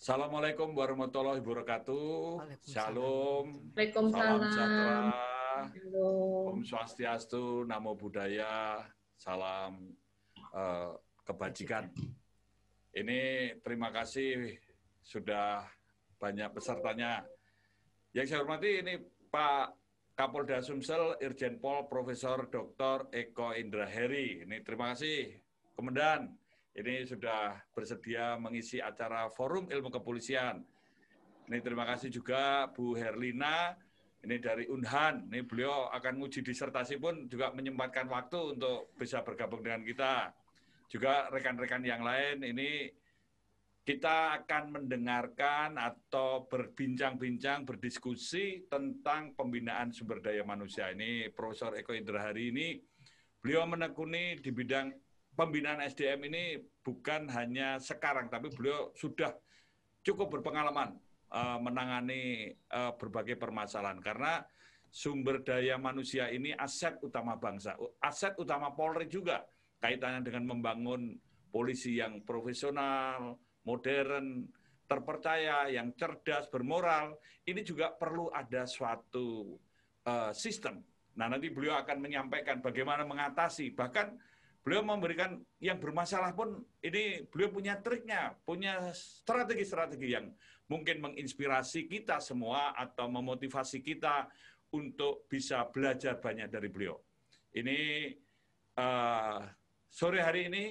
Assalamualaikum warahmatullahi wabarakatuh. Shalom. Waalaikumsalam. Salam sejahtera. Om Swastiastu, Namo Buddhaya, salam uh, kebajikan. Ini terima kasih sudah banyak pesertanya. Yang saya hormati ini Pak Kapolda Sumsel, Irjen Pol Profesor Dr. Eko Indra Heri. Ini terima kasih, Komandan ini sudah bersedia mengisi acara Forum Ilmu Kepolisian. Ini terima kasih juga Bu Herlina, ini dari Unhan. Ini beliau akan uji disertasi pun juga menyempatkan waktu untuk bisa bergabung dengan kita. Juga rekan-rekan yang lain, ini kita akan mendengarkan atau berbincang-bincang, berdiskusi tentang pembinaan sumber daya manusia. Ini Profesor Eko Indrahari ini, beliau menekuni di bidang pembinaan SDM ini bukan hanya sekarang, tapi beliau sudah cukup berpengalaman uh, menangani uh, berbagai permasalahan. Karena sumber daya manusia ini aset utama bangsa, aset utama Polri juga kaitannya dengan membangun polisi yang profesional, modern, terpercaya, yang cerdas, bermoral. Ini juga perlu ada suatu uh, sistem. Nah, nanti beliau akan menyampaikan bagaimana mengatasi bahkan Beliau memberikan yang bermasalah pun ini beliau punya triknya, punya strategi-strategi yang mungkin menginspirasi kita semua atau memotivasi kita untuk bisa belajar banyak dari beliau. Ini uh, sore hari ini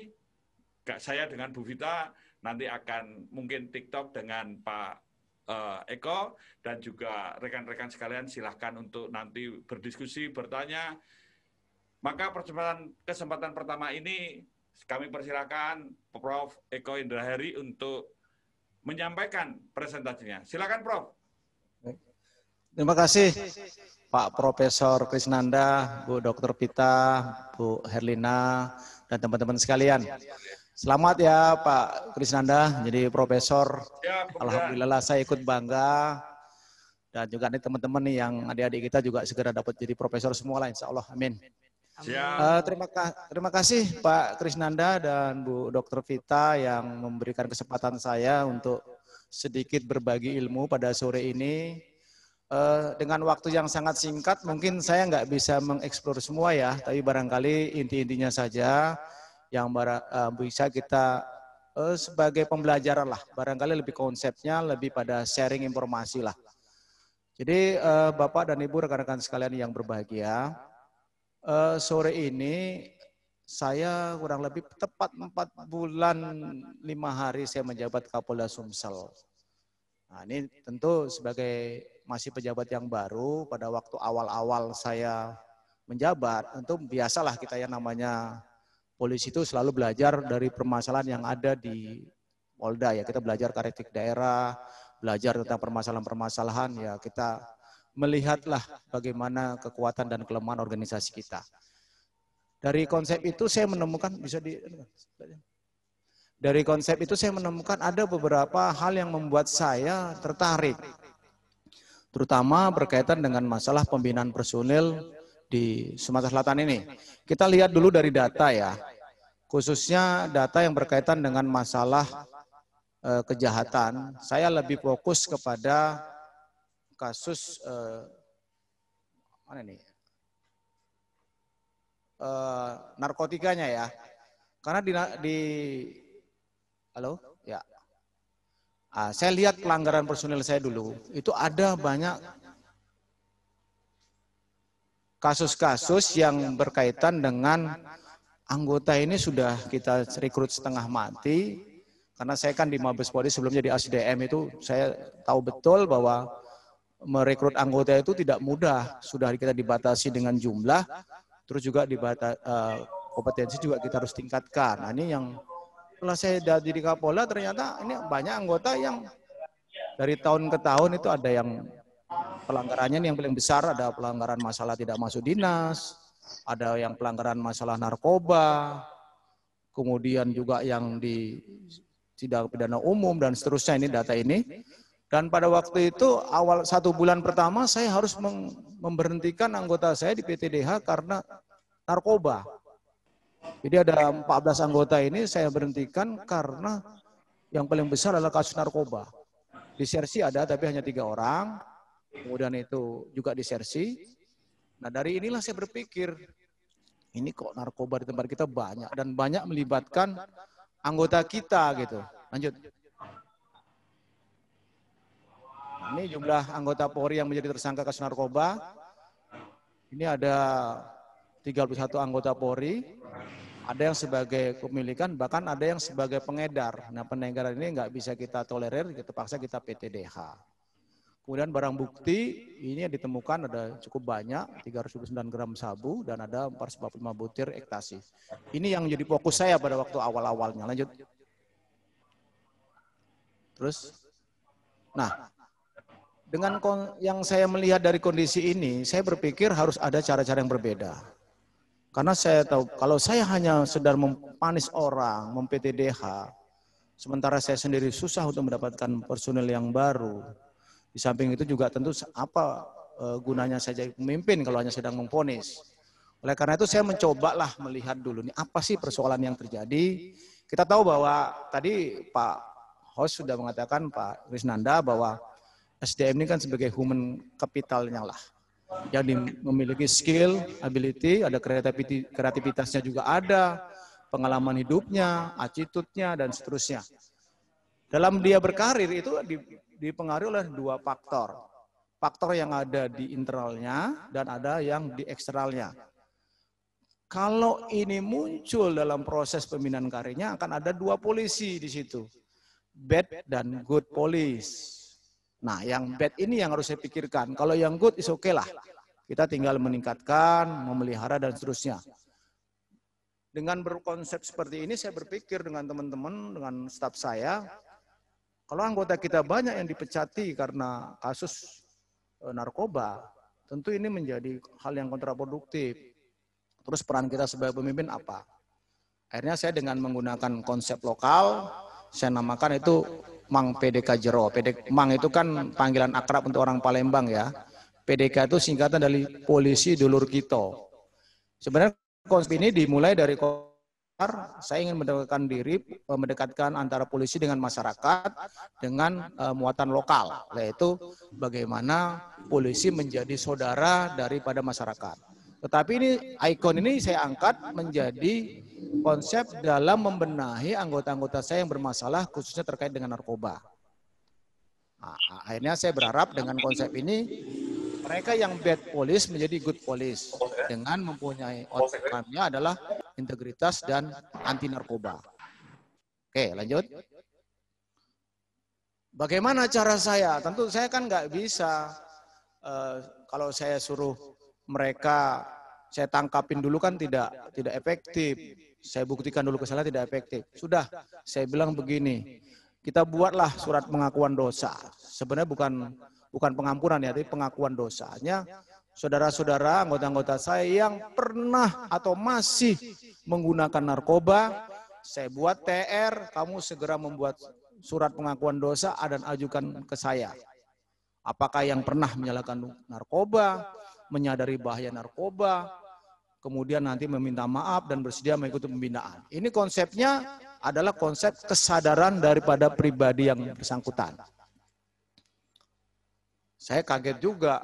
saya dengan Bu Vita nanti akan mungkin TikTok dengan Pak uh, Eko dan juga rekan-rekan sekalian silahkan untuk nanti berdiskusi, bertanya. Maka kesempatan, kesempatan pertama ini kami persilakan Prof. Eko Indrahari untuk menyampaikan presentasinya. Silakan Prof. Terima kasih Pak Profesor Krisnanda, Bu Dr. Pita, Bu Herlina, dan teman-teman sekalian. Selamat ya Pak Krisnanda jadi profesor. Ya, Alhamdulillah saya ikut bangga dan juga nih teman-teman nih yang adik-adik kita juga segera dapat jadi profesor semua lah insya Allah. Amin. Uh, terima, ka terima kasih Pak Krisnanda dan Bu Dr. Vita yang memberikan kesempatan saya untuk sedikit berbagi ilmu pada sore ini. Uh, dengan waktu yang sangat singkat, mungkin saya nggak bisa mengeksplor semua ya, tapi barangkali inti-intinya saja yang bar uh, eh, bisa kita uh, sebagai pembelajaran lah, barangkali lebih konsepnya, lebih pada sharing informasi lah. Jadi uh, Bapak dan Ibu rekan-rekan sekalian yang berbahagia, uh, sore ini saya kurang lebih tepat empat bulan lima hari saya menjabat Kapolda Sumsel. Nah, ini tentu sebagai masih pejabat yang baru pada waktu awal-awal saya menjabat, tentu biasalah kita yang namanya polisi itu selalu belajar dari permasalahan yang ada di Polda ya. Kita belajar karetik daerah, belajar tentang permasalahan-permasalahan ya kita melihatlah bagaimana kekuatan dan kelemahan organisasi kita. Dari konsep itu saya menemukan bisa di dari konsep itu saya menemukan ada beberapa hal yang membuat saya tertarik. Terutama berkaitan dengan masalah pembinaan personil di Sumatera Selatan ini. Kita lihat dulu dari data ya. Khususnya data yang berkaitan dengan masalah eh, kejahatan, saya lebih fokus kepada kasus eh, eh, mana nih eh, narkotikanya ya karena di, di halo ya ah, saya lihat pelanggaran personil saya dulu itu ada banyak kasus-kasus yang berkaitan dengan anggota ini sudah kita rekrut setengah mati karena saya kan di Mabes Polri sebelum jadi ASDM itu saya tahu betul bahwa merekrut anggota itu tidak mudah. Sudah kita dibatasi dengan jumlah, terus juga dibatasi, uh, eh, kompetensi juga kita harus tingkatkan. Nah, ini yang setelah saya jadi Kapolda ternyata ini banyak anggota yang dari tahun ke tahun itu ada yang pelanggarannya yang paling besar ada pelanggaran masalah tidak masuk dinas, ada yang pelanggaran masalah narkoba, kemudian juga yang di sidang pidana umum dan seterusnya ini data ini. Dan pada waktu itu awal satu bulan pertama saya harus memberhentikan anggota saya di PTDH karena narkoba. Jadi ada 14 anggota ini saya berhentikan karena yang paling besar adalah kasus narkoba. Di Sersi ada tapi hanya tiga orang. Kemudian itu juga di Sersi. Nah dari inilah saya berpikir, ini kok narkoba di tempat kita banyak dan banyak melibatkan anggota kita gitu. Lanjut. Ini jumlah anggota Polri yang menjadi tersangka kasus narkoba. Ini ada 31 anggota Polri, ada yang sebagai kepemilikan, bahkan ada yang sebagai pengedar. Nah penegaran ini nggak bisa kita tolerir, kita paksa kita PTDH. Kemudian barang bukti ini yang ditemukan ada cukup banyak, 329 gram sabu dan ada 445 butir ekstasi. Ini yang jadi fokus saya pada waktu awal-awalnya. Lanjut. Terus, nah dengan yang saya melihat dari kondisi ini, saya berpikir harus ada cara-cara yang berbeda. Karena saya tahu kalau saya hanya sedar mempanis orang, mem-PTDH, sementara saya sendiri susah untuk mendapatkan personil yang baru. Di samping itu juga tentu apa e, gunanya saya jadi pemimpin kalau hanya sedang memponis. Oleh karena itu saya mencobalah melihat dulu nih apa sih persoalan yang terjadi. Kita tahu bahwa tadi Pak Host sudah mengatakan Pak Krisnanda bahwa SDM ini kan sebagai human capitalnya lah. Yang memiliki skill, ability, ada kreativitasnya juga ada, pengalaman hidupnya, attitude-nya, dan seterusnya. Dalam dia berkarir itu dipengaruhi oleh dua faktor. Faktor yang ada di internalnya dan ada yang di eksternalnya. Kalau ini muncul dalam proses pembinaan karirnya akan ada dua polisi di situ. Bad dan good police Nah, yang bad ini yang harus saya pikirkan. Kalau yang good is oke okay lah. Kita tinggal meningkatkan, memelihara dan seterusnya. Dengan berkonsep seperti ini saya berpikir dengan teman-teman, dengan staf saya, kalau anggota kita banyak yang dipecati karena kasus eh, narkoba, tentu ini menjadi hal yang kontraproduktif. Terus peran kita sebagai pemimpin apa? Akhirnya saya dengan menggunakan konsep lokal, saya namakan itu Mang PDK Jero. PDK, Mang itu kan panggilan akrab untuk orang Palembang ya. PDK itu singkatan dari Polisi Dulur Kito. Sebenarnya konsep ini dimulai dari saya ingin mendekatkan diri, eh, mendekatkan antara polisi dengan masyarakat dengan uh, muatan lokal, yaitu bagaimana polisi menjadi saudara daripada masyarakat. Tetapi ini ikon ini saya angkat menjadi konsep dalam membenahi anggota-anggota saya yang bermasalah khususnya terkait dengan narkoba. Nah, akhirnya saya berharap dengan konsep ini mereka yang bad police menjadi good police dengan mempunyai outcome-nya adalah integritas dan anti narkoba. Oke, lanjut. Bagaimana cara saya? Tentu saya kan nggak bisa uh, kalau saya suruh mereka saya tangkapin dulu kan tidak tidak efektif. Saya buktikan dulu kesalahan tidak efektif. Sudah, saya bilang begini, kita buatlah surat pengakuan dosa. Sebenarnya bukan bukan pengampunan ya, tapi pengakuan dosanya. Saudara-saudara, anggota-anggota saya yang pernah atau masih menggunakan narkoba, saya buat TR, kamu segera membuat surat pengakuan dosa dan ajukan ke saya. Apakah yang pernah menyalakan narkoba, menyadari bahaya narkoba, kemudian nanti meminta maaf dan bersedia mengikuti pembinaan. Ini konsepnya adalah konsep kesadaran daripada pribadi yang bersangkutan. Saya kaget juga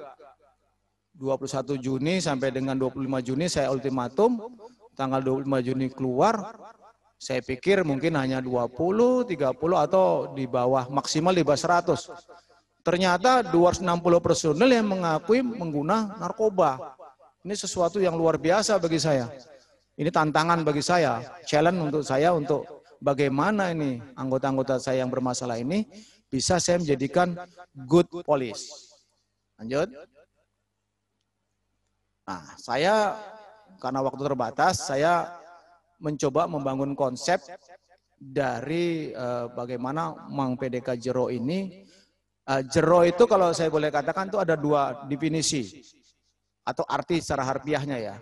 21 Juni sampai dengan 25 Juni saya ultimatum, tanggal 25 Juni keluar, saya pikir mungkin hanya 20, 30 atau di bawah maksimal di bawah 100. Ternyata 260 personel yang mengakui mengguna narkoba. Ini sesuatu yang luar biasa bagi saya. Ini tantangan bagi saya, challenge untuk saya untuk bagaimana ini anggota-anggota saya yang bermasalah ini bisa saya menjadikan good police. Lanjut. Nah, saya karena waktu terbatas, saya mencoba membangun konsep dari eh, bagaimana Mang PDK Jero ini Uh, jero itu kalau saya boleh katakan itu ada dua definisi atau arti secara harfiahnya ya.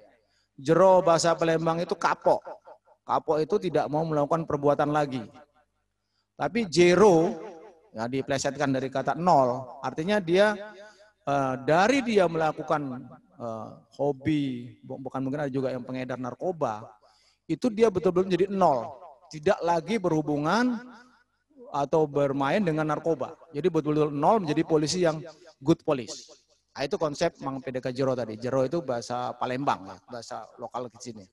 Jero bahasa Palembang itu kapok. Kapok itu tidak mau melakukan perbuatan lagi. Tapi jero yang diplesetkan dari kata nol, artinya dia uh, dari dia melakukan uh, hobi, bukan mungkin ada juga yang pengedar narkoba, itu dia betul-betul menjadi nol, tidak lagi berhubungan atau bermain dengan narkoba. Jadi betul-betul nol menjadi polisi yang good police. Nah, itu konsep Mang PDK Jero tadi. Jero itu bahasa Palembang, ya, bahasa lokal di sini.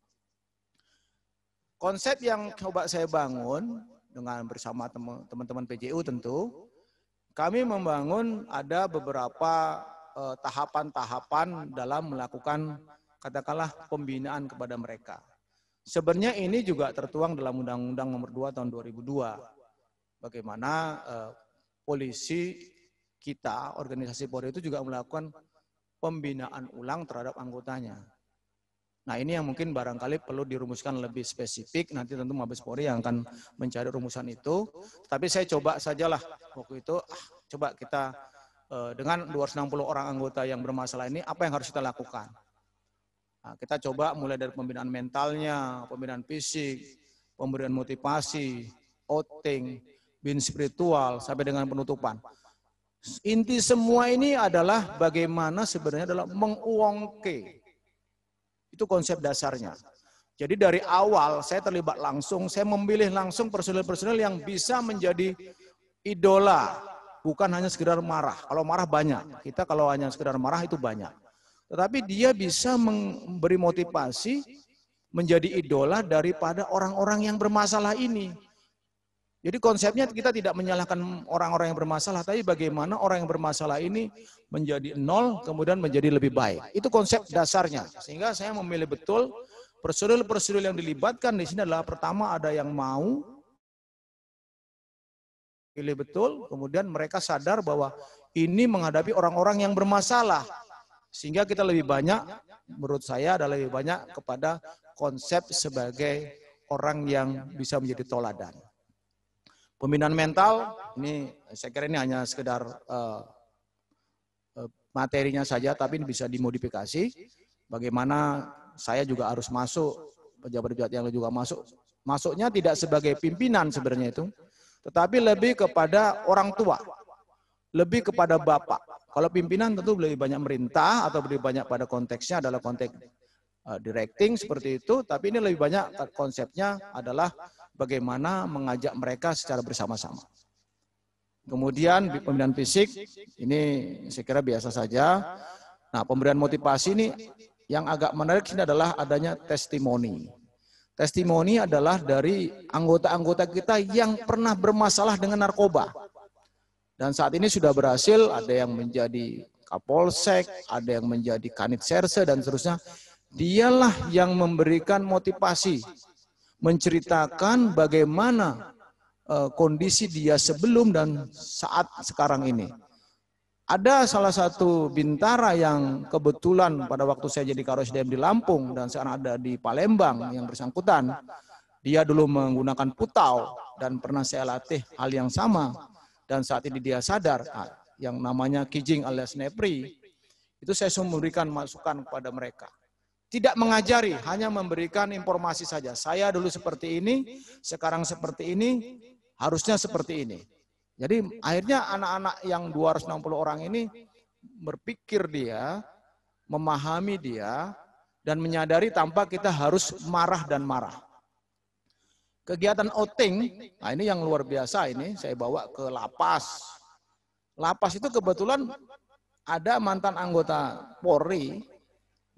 Konsep yang coba saya bangun dengan bersama teman-teman PJU tentu, kami membangun ada beberapa eh, tahapan-tahapan dalam melakukan katakanlah pembinaan kepada mereka. Sebenarnya ini juga tertuang dalam Undang-Undang Nomor 2 Tahun 2002 bagaimana uh, polisi kita, organisasi Polri itu juga melakukan pembinaan ulang terhadap anggotanya. Nah ini yang mungkin barangkali perlu dirumuskan lebih spesifik, nanti tentu Mabes Polri yang akan mencari rumusan itu. Tapi saya coba sajalah waktu itu, ah, coba kita eh, dengan 260 orang anggota yang bermasalah ini, apa yang harus kita lakukan? Nah, kita coba mulai dari pembinaan mentalnya, pembinaan fisik, pemberian motivasi, outing, bin spiritual sampai dengan penutupan. Inti semua ini adalah bagaimana sebenarnya adalah menguongke. Itu konsep dasarnya. Jadi dari awal saya terlibat langsung, saya memilih langsung personil-personil yang bisa menjadi idola, bukan hanya sekedar marah. Kalau marah banyak, kita kalau hanya sekedar marah itu banyak. Tetapi dia bisa memberi motivasi menjadi idola daripada orang-orang yang bermasalah ini. Jadi konsepnya kita tidak menyalahkan orang-orang yang bermasalah, tapi bagaimana orang yang bermasalah ini menjadi nol, kemudian menjadi lebih baik. Itu konsep dasarnya. Sehingga saya memilih betul prosedur-prosedur yang dilibatkan di sini adalah pertama ada yang mau, pilih betul, kemudian mereka sadar bahwa ini menghadapi orang-orang yang bermasalah. Sehingga kita lebih banyak, menurut saya adalah lebih banyak kepada konsep sebagai orang yang bisa menjadi toladan. Pembinaan mental ini saya kira ini hanya sekedar uh, materinya saja, tapi ini bisa dimodifikasi. Bagaimana saya juga harus masuk, pejabat-pejabat yang juga masuk, masuknya tidak sebagai pimpinan sebenarnya itu, tetapi lebih kepada orang tua, lebih kepada bapak. Kalau pimpinan tentu lebih banyak merintah atau lebih banyak pada konteksnya adalah konteks uh, directing seperti itu, tapi ini lebih banyak konsepnya adalah bagaimana mengajak mereka secara bersama-sama. Kemudian pembinaan fisik ini saya kira biasa saja. Nah, pemberian motivasi ini yang agak menarik ini adalah adanya testimoni. Testimoni adalah dari anggota-anggota kita yang pernah bermasalah dengan narkoba. Dan saat ini sudah berhasil, ada yang menjadi Kapolsek, ada yang menjadi Kanit Serse, dan seterusnya. Dialah yang memberikan motivasi menceritakan bagaimana eh, kondisi dia sebelum dan saat sekarang ini. Ada salah satu bintara yang kebetulan pada waktu saya jadi Karosdem di Lampung dan sekarang ada di Palembang yang bersangkutan. Dia dulu menggunakan putau dan pernah saya latih hal yang sama. Dan saat ini dia sadar ah, yang namanya kijing alias nepri. Itu saya memberikan masukan kepada mereka. Tidak mengajari, hanya memberikan informasi saja. Saya dulu seperti ini, sekarang seperti ini, harusnya seperti ini. Jadi akhirnya anak-anak yang 260 orang ini berpikir dia, memahami dia, dan menyadari tanpa kita harus marah dan marah. Kegiatan outing, nah ini yang luar biasa ini, saya bawa ke lapas. Lapas itu kebetulan ada mantan anggota Polri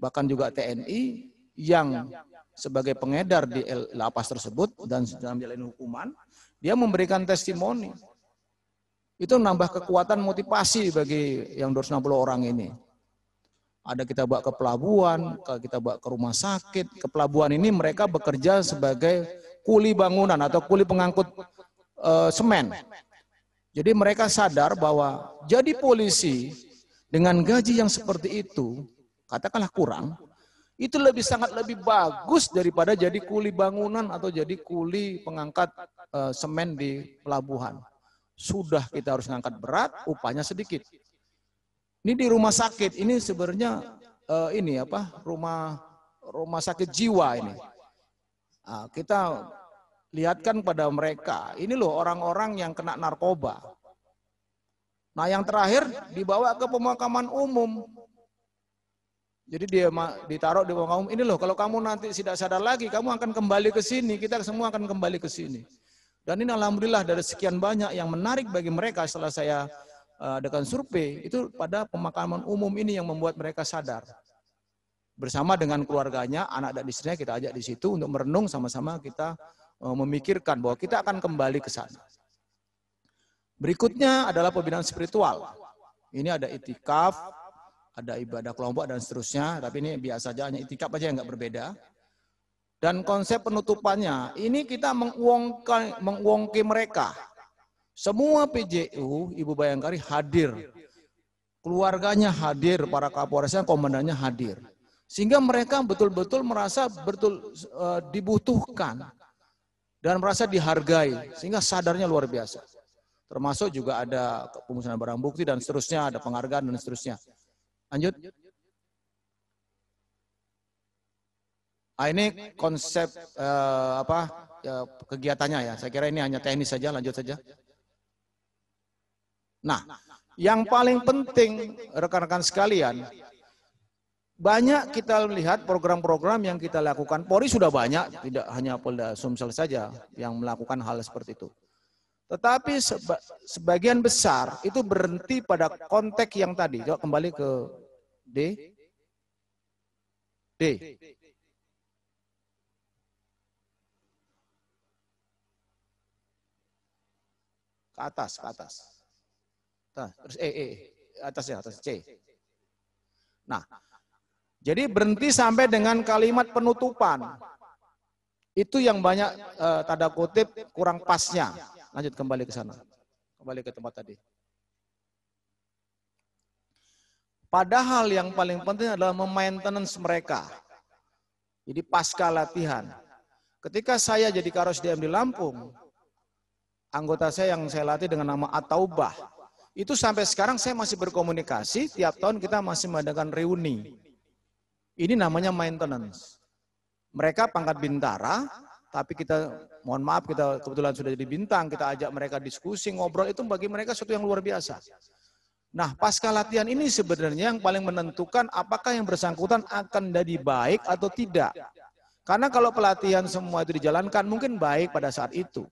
bahkan juga TNI yang sebagai pengedar di lapas tersebut dan sedang jalan hukuman, dia memberikan testimoni. Itu menambah kekuatan motivasi bagi yang 260 orang ini. Ada kita bawa ke pelabuhan, kita bawa ke rumah sakit. Ke pelabuhan ini mereka bekerja sebagai kuli bangunan atau kuli pengangkut uh, semen. Jadi mereka sadar bahwa jadi polisi dengan gaji yang seperti itu katakanlah kurang, itu lebih sangat lebih bagus daripada jadi kuli bangunan atau jadi kuli pengangkat uh, semen di pelabuhan. Sudah kita harus ngangkat berat, upahnya sedikit. Ini di rumah sakit, ini sebenarnya uh, ini apa? Rumah rumah sakit jiwa ini. Nah, kita lihatkan pada mereka, ini loh orang-orang yang kena narkoba. Nah yang terakhir dibawa ke pemakaman umum, jadi dia ditaruh di bawah kaum ini loh, kalau kamu nanti tidak sadar lagi, kamu akan kembali ke sini, kita semua akan kembali ke sini. Dan ini alhamdulillah dari sekian banyak yang menarik bagi mereka setelah saya eh, adakan survei, itu pada pemakaman umum ini yang membuat mereka sadar. Bersama dengan keluarganya, anak dan istrinya kita ajak di situ untuk merenung sama-sama kita eh, memikirkan bahwa kita akan kembali ke sana. Berikutnya adalah pembinaan spiritual. Ini ada itikaf, ada ibadah kelompok dan seterusnya, tapi ini biasa saja hanya itikaf aja yang nggak berbeda. Dan konsep penutupannya, ini kita menguongkan, menguongki mereka. Semua PJU, Ibu Bayangkari hadir. Keluarganya hadir, para kapolresnya, komandannya hadir. Sehingga mereka betul-betul merasa betul e, dibutuhkan dan merasa dihargai, sehingga sadarnya luar biasa. Termasuk juga ada pemusnahan barang bukti dan seterusnya, ada penghargaan dan seterusnya. Lanjut. Nah, ini konsep uh, apa uh, kegiatannya ya. Saya kira ini hanya teknis saja. Lanjut saja. Nah, yang paling penting rekan-rekan sekalian, banyak kita melihat program-program yang kita lakukan. Polri sudah banyak, tidak hanya Polda Sumsel saja yang melakukan hal seperti itu. Tetapi sebagian besar itu berhenti pada konteks yang tadi. Coba kembali ke D D ke atas ke atas nah, terus E E ya, atas C nah jadi berhenti sampai dengan kalimat penutupan itu yang banyak eh, tanda kutip kurang pasnya lanjut kembali ke sana kembali ke tempat tadi Padahal yang paling penting adalah memaintenance mereka. Jadi pasca latihan. Ketika saya jadi karos DM di Lampung, anggota saya yang saya latih dengan nama Ataubah, itu sampai sekarang saya masih berkomunikasi, tiap tahun kita masih mengadakan reuni. Ini namanya maintenance. Mereka pangkat bintara, tapi kita mohon maaf kita kebetulan sudah jadi bintang, kita ajak mereka diskusi, ngobrol, itu bagi mereka sesuatu yang luar biasa. Nah, pasca latihan ini sebenarnya yang paling menentukan apakah yang bersangkutan akan jadi baik atau tidak. Karena kalau pelatihan semua itu dijalankan mungkin baik pada saat itu.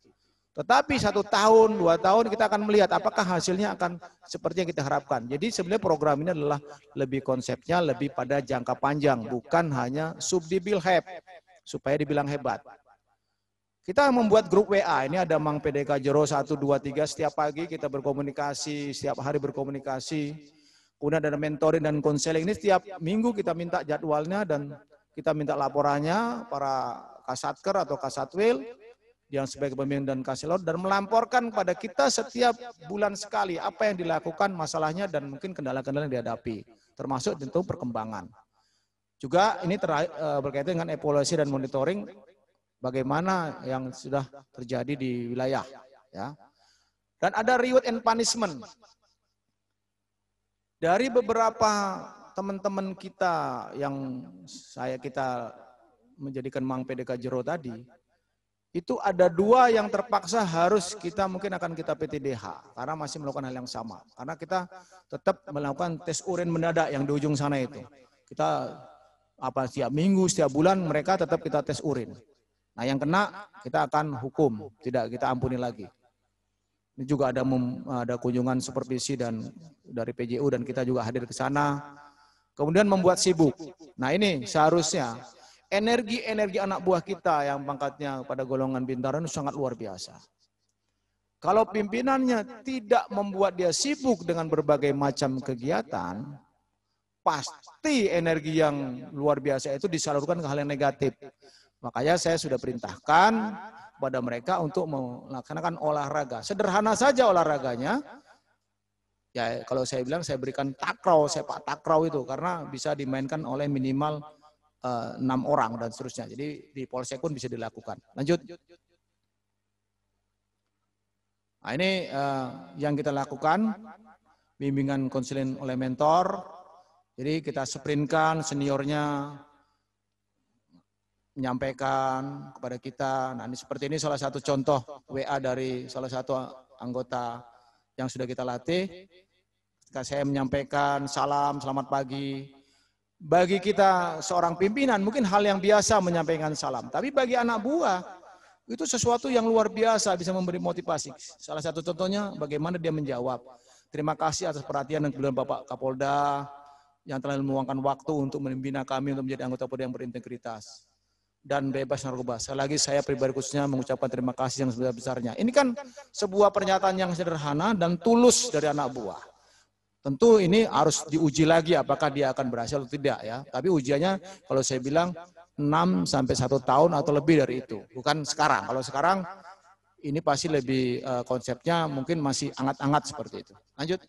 Tetapi satu tahun, dua tahun kita akan melihat apakah hasilnya akan seperti yang kita harapkan. Jadi sebenarnya program ini adalah lebih konsepnya, lebih pada jangka panjang, bukan hanya subdibil heb, supaya dibilang hebat. Kita membuat grup WA, ini ada Mang PDK Jero 123, setiap pagi kita berkomunikasi, setiap hari berkomunikasi. Kemudian ada mentoring dan konseling, ini setiap minggu kita minta jadwalnya dan kita minta laporannya para kasatker atau kasatwil yang sebagai pemimpin dan kasilor dan melamporkan kepada kita setiap bulan sekali apa yang dilakukan masalahnya dan mungkin kendala-kendala yang dihadapi, termasuk tentu perkembangan. Juga ini eh, berkaitan dengan evaluasi dan monitoring bagaimana yang sudah terjadi di wilayah ya. Dan ada reward and punishment. Dari beberapa teman-teman kita yang saya kita menjadikan Mang PDK Jero tadi, itu ada dua yang terpaksa harus kita mungkin akan kita PTDH karena masih melakukan hal yang sama. Karena kita tetap melakukan tes urin mendadak yang di ujung sana itu. Kita apa setiap minggu, setiap bulan mereka tetap kita tes urin. Nah yang kena kita akan hukum, tidak kita ampuni lagi. Ini juga ada mem, ada kunjungan supervisi dan dari PJU dan kita juga hadir ke sana. Kemudian membuat sibuk. Nah ini seharusnya energi-energi anak buah kita yang pangkatnya pada golongan bintara itu sangat luar biasa. Kalau pimpinannya tidak membuat dia sibuk dengan berbagai macam kegiatan, pasti energi yang luar biasa itu disalurkan ke hal yang negatif. Makanya saya sudah perintahkan kepada mereka untuk melaksanakan olahraga. Sederhana saja olahraganya. Ya kalau saya bilang saya berikan takraw, saya sepak takraw itu karena bisa dimainkan oleh minimal eh, enam uh, orang dan seterusnya. Jadi di polsek pun bisa dilakukan. Lanjut. Nah, ini uh, yang kita lakukan bimbingan konseling oleh mentor. Jadi kita sprintkan seniornya, menyampaikan kepada kita. Nah, ini seperti ini salah satu contoh WA dari salah satu anggota yang sudah kita latih. Ketika saya menyampaikan salam, selamat pagi. Bagi kita seorang pimpinan mungkin hal yang biasa menyampaikan salam, tapi bagi anak buah itu sesuatu yang luar biasa bisa memberi motivasi. Salah satu contohnya bagaimana dia menjawab. Terima kasih atas perhatian dan kebetulan Bapak Kapolda yang telah meluangkan waktu untuk membina kami untuk menjadi anggota polda yang berintegritas dan bebas narkoba. Selagi saya pribadi khususnya mengucapkan terima kasih yang sebesar-besarnya. Ini kan sebuah pernyataan yang sederhana dan tulus dari anak buah. Tentu ini harus diuji lagi apakah dia akan berhasil atau tidak ya. Tapi ujiannya kalau saya bilang 6 sampai 1 tahun atau lebih dari itu. Bukan sekarang. Kalau sekarang ini pasti lebih eh, konsepnya mungkin masih angat-angat seperti itu. Lanjut.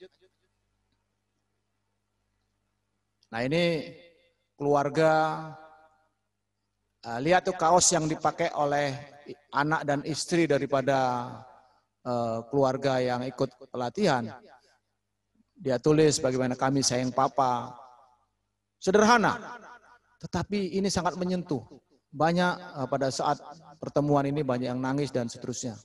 Nah ini keluarga Uh, lihat tuh kaos yang dipakai oleh anak dan istri daripada uh, keluarga yang ikut pelatihan. Dia tulis bagaimana kami sayang papa. Sederhana, tetapi ini sangat menyentuh. Banyak uh, pada saat pertemuan ini banyak yang nangis dan seterusnya.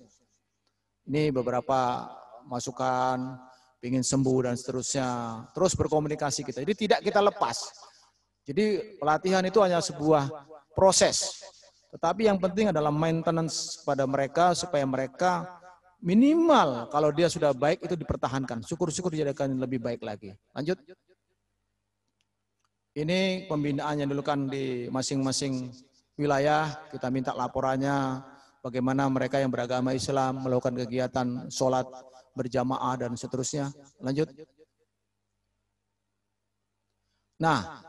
Ini beberapa masukan, ingin sembuh dan seterusnya. Terus berkomunikasi kita. Jadi tidak kita lepas. Jadi pelatihan itu hanya sebuah proses. Tetapi yang penting adalah maintenance pada mereka supaya mereka minimal kalau dia sudah baik itu dipertahankan. Syukur-syukur dijadikan lebih baik lagi. Lanjut. Ini pembinaan yang dilakukan di masing-masing wilayah. Kita minta laporannya bagaimana mereka yang beragama Islam melakukan kegiatan sholat berjamaah dan seterusnya. Lanjut. Nah,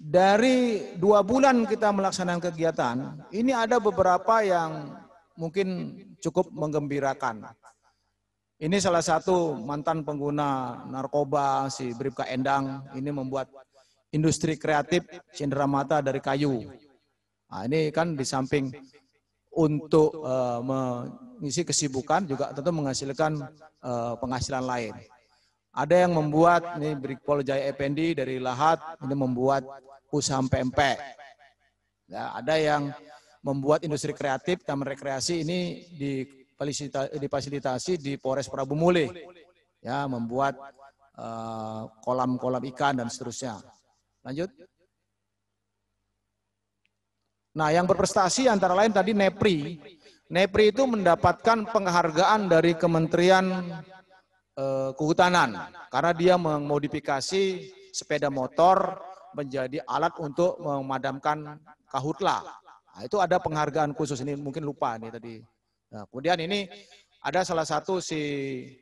dari dua bulan kita melaksanakan kegiatan, ini ada beberapa yang mungkin cukup menggembirakan. Ini salah satu mantan pengguna narkoba si Bribka Endang ini membuat industri kreatif cindera mata dari kayu. Nah, ini kan di samping untuk uh, mengisi kesibukan juga tentu menghasilkan uh, penghasilan lain. Ada yang membuat ini Brikpol Jaya Ependi dari Lahat ini membuat usaha pempek. Ya, nah, ada yang membuat industri kreatif dan rekreasi ini difasilitasi di Polres Prabu Muli. Ya, membuat eh, kolam-kolam uh, ikan dan seterusnya. Lanjut. Nah, yang berprestasi antara lain tadi NEPRI. NEPRI itu mendapatkan penghargaan dari Kementerian uh, Kehutanan karena dia memodifikasi sepeda motor menjadi alat untuk memadamkan kahutla. Nah, itu ada penghargaan khusus ini mungkin lupa nih tadi. Nah, kemudian ini ada salah satu si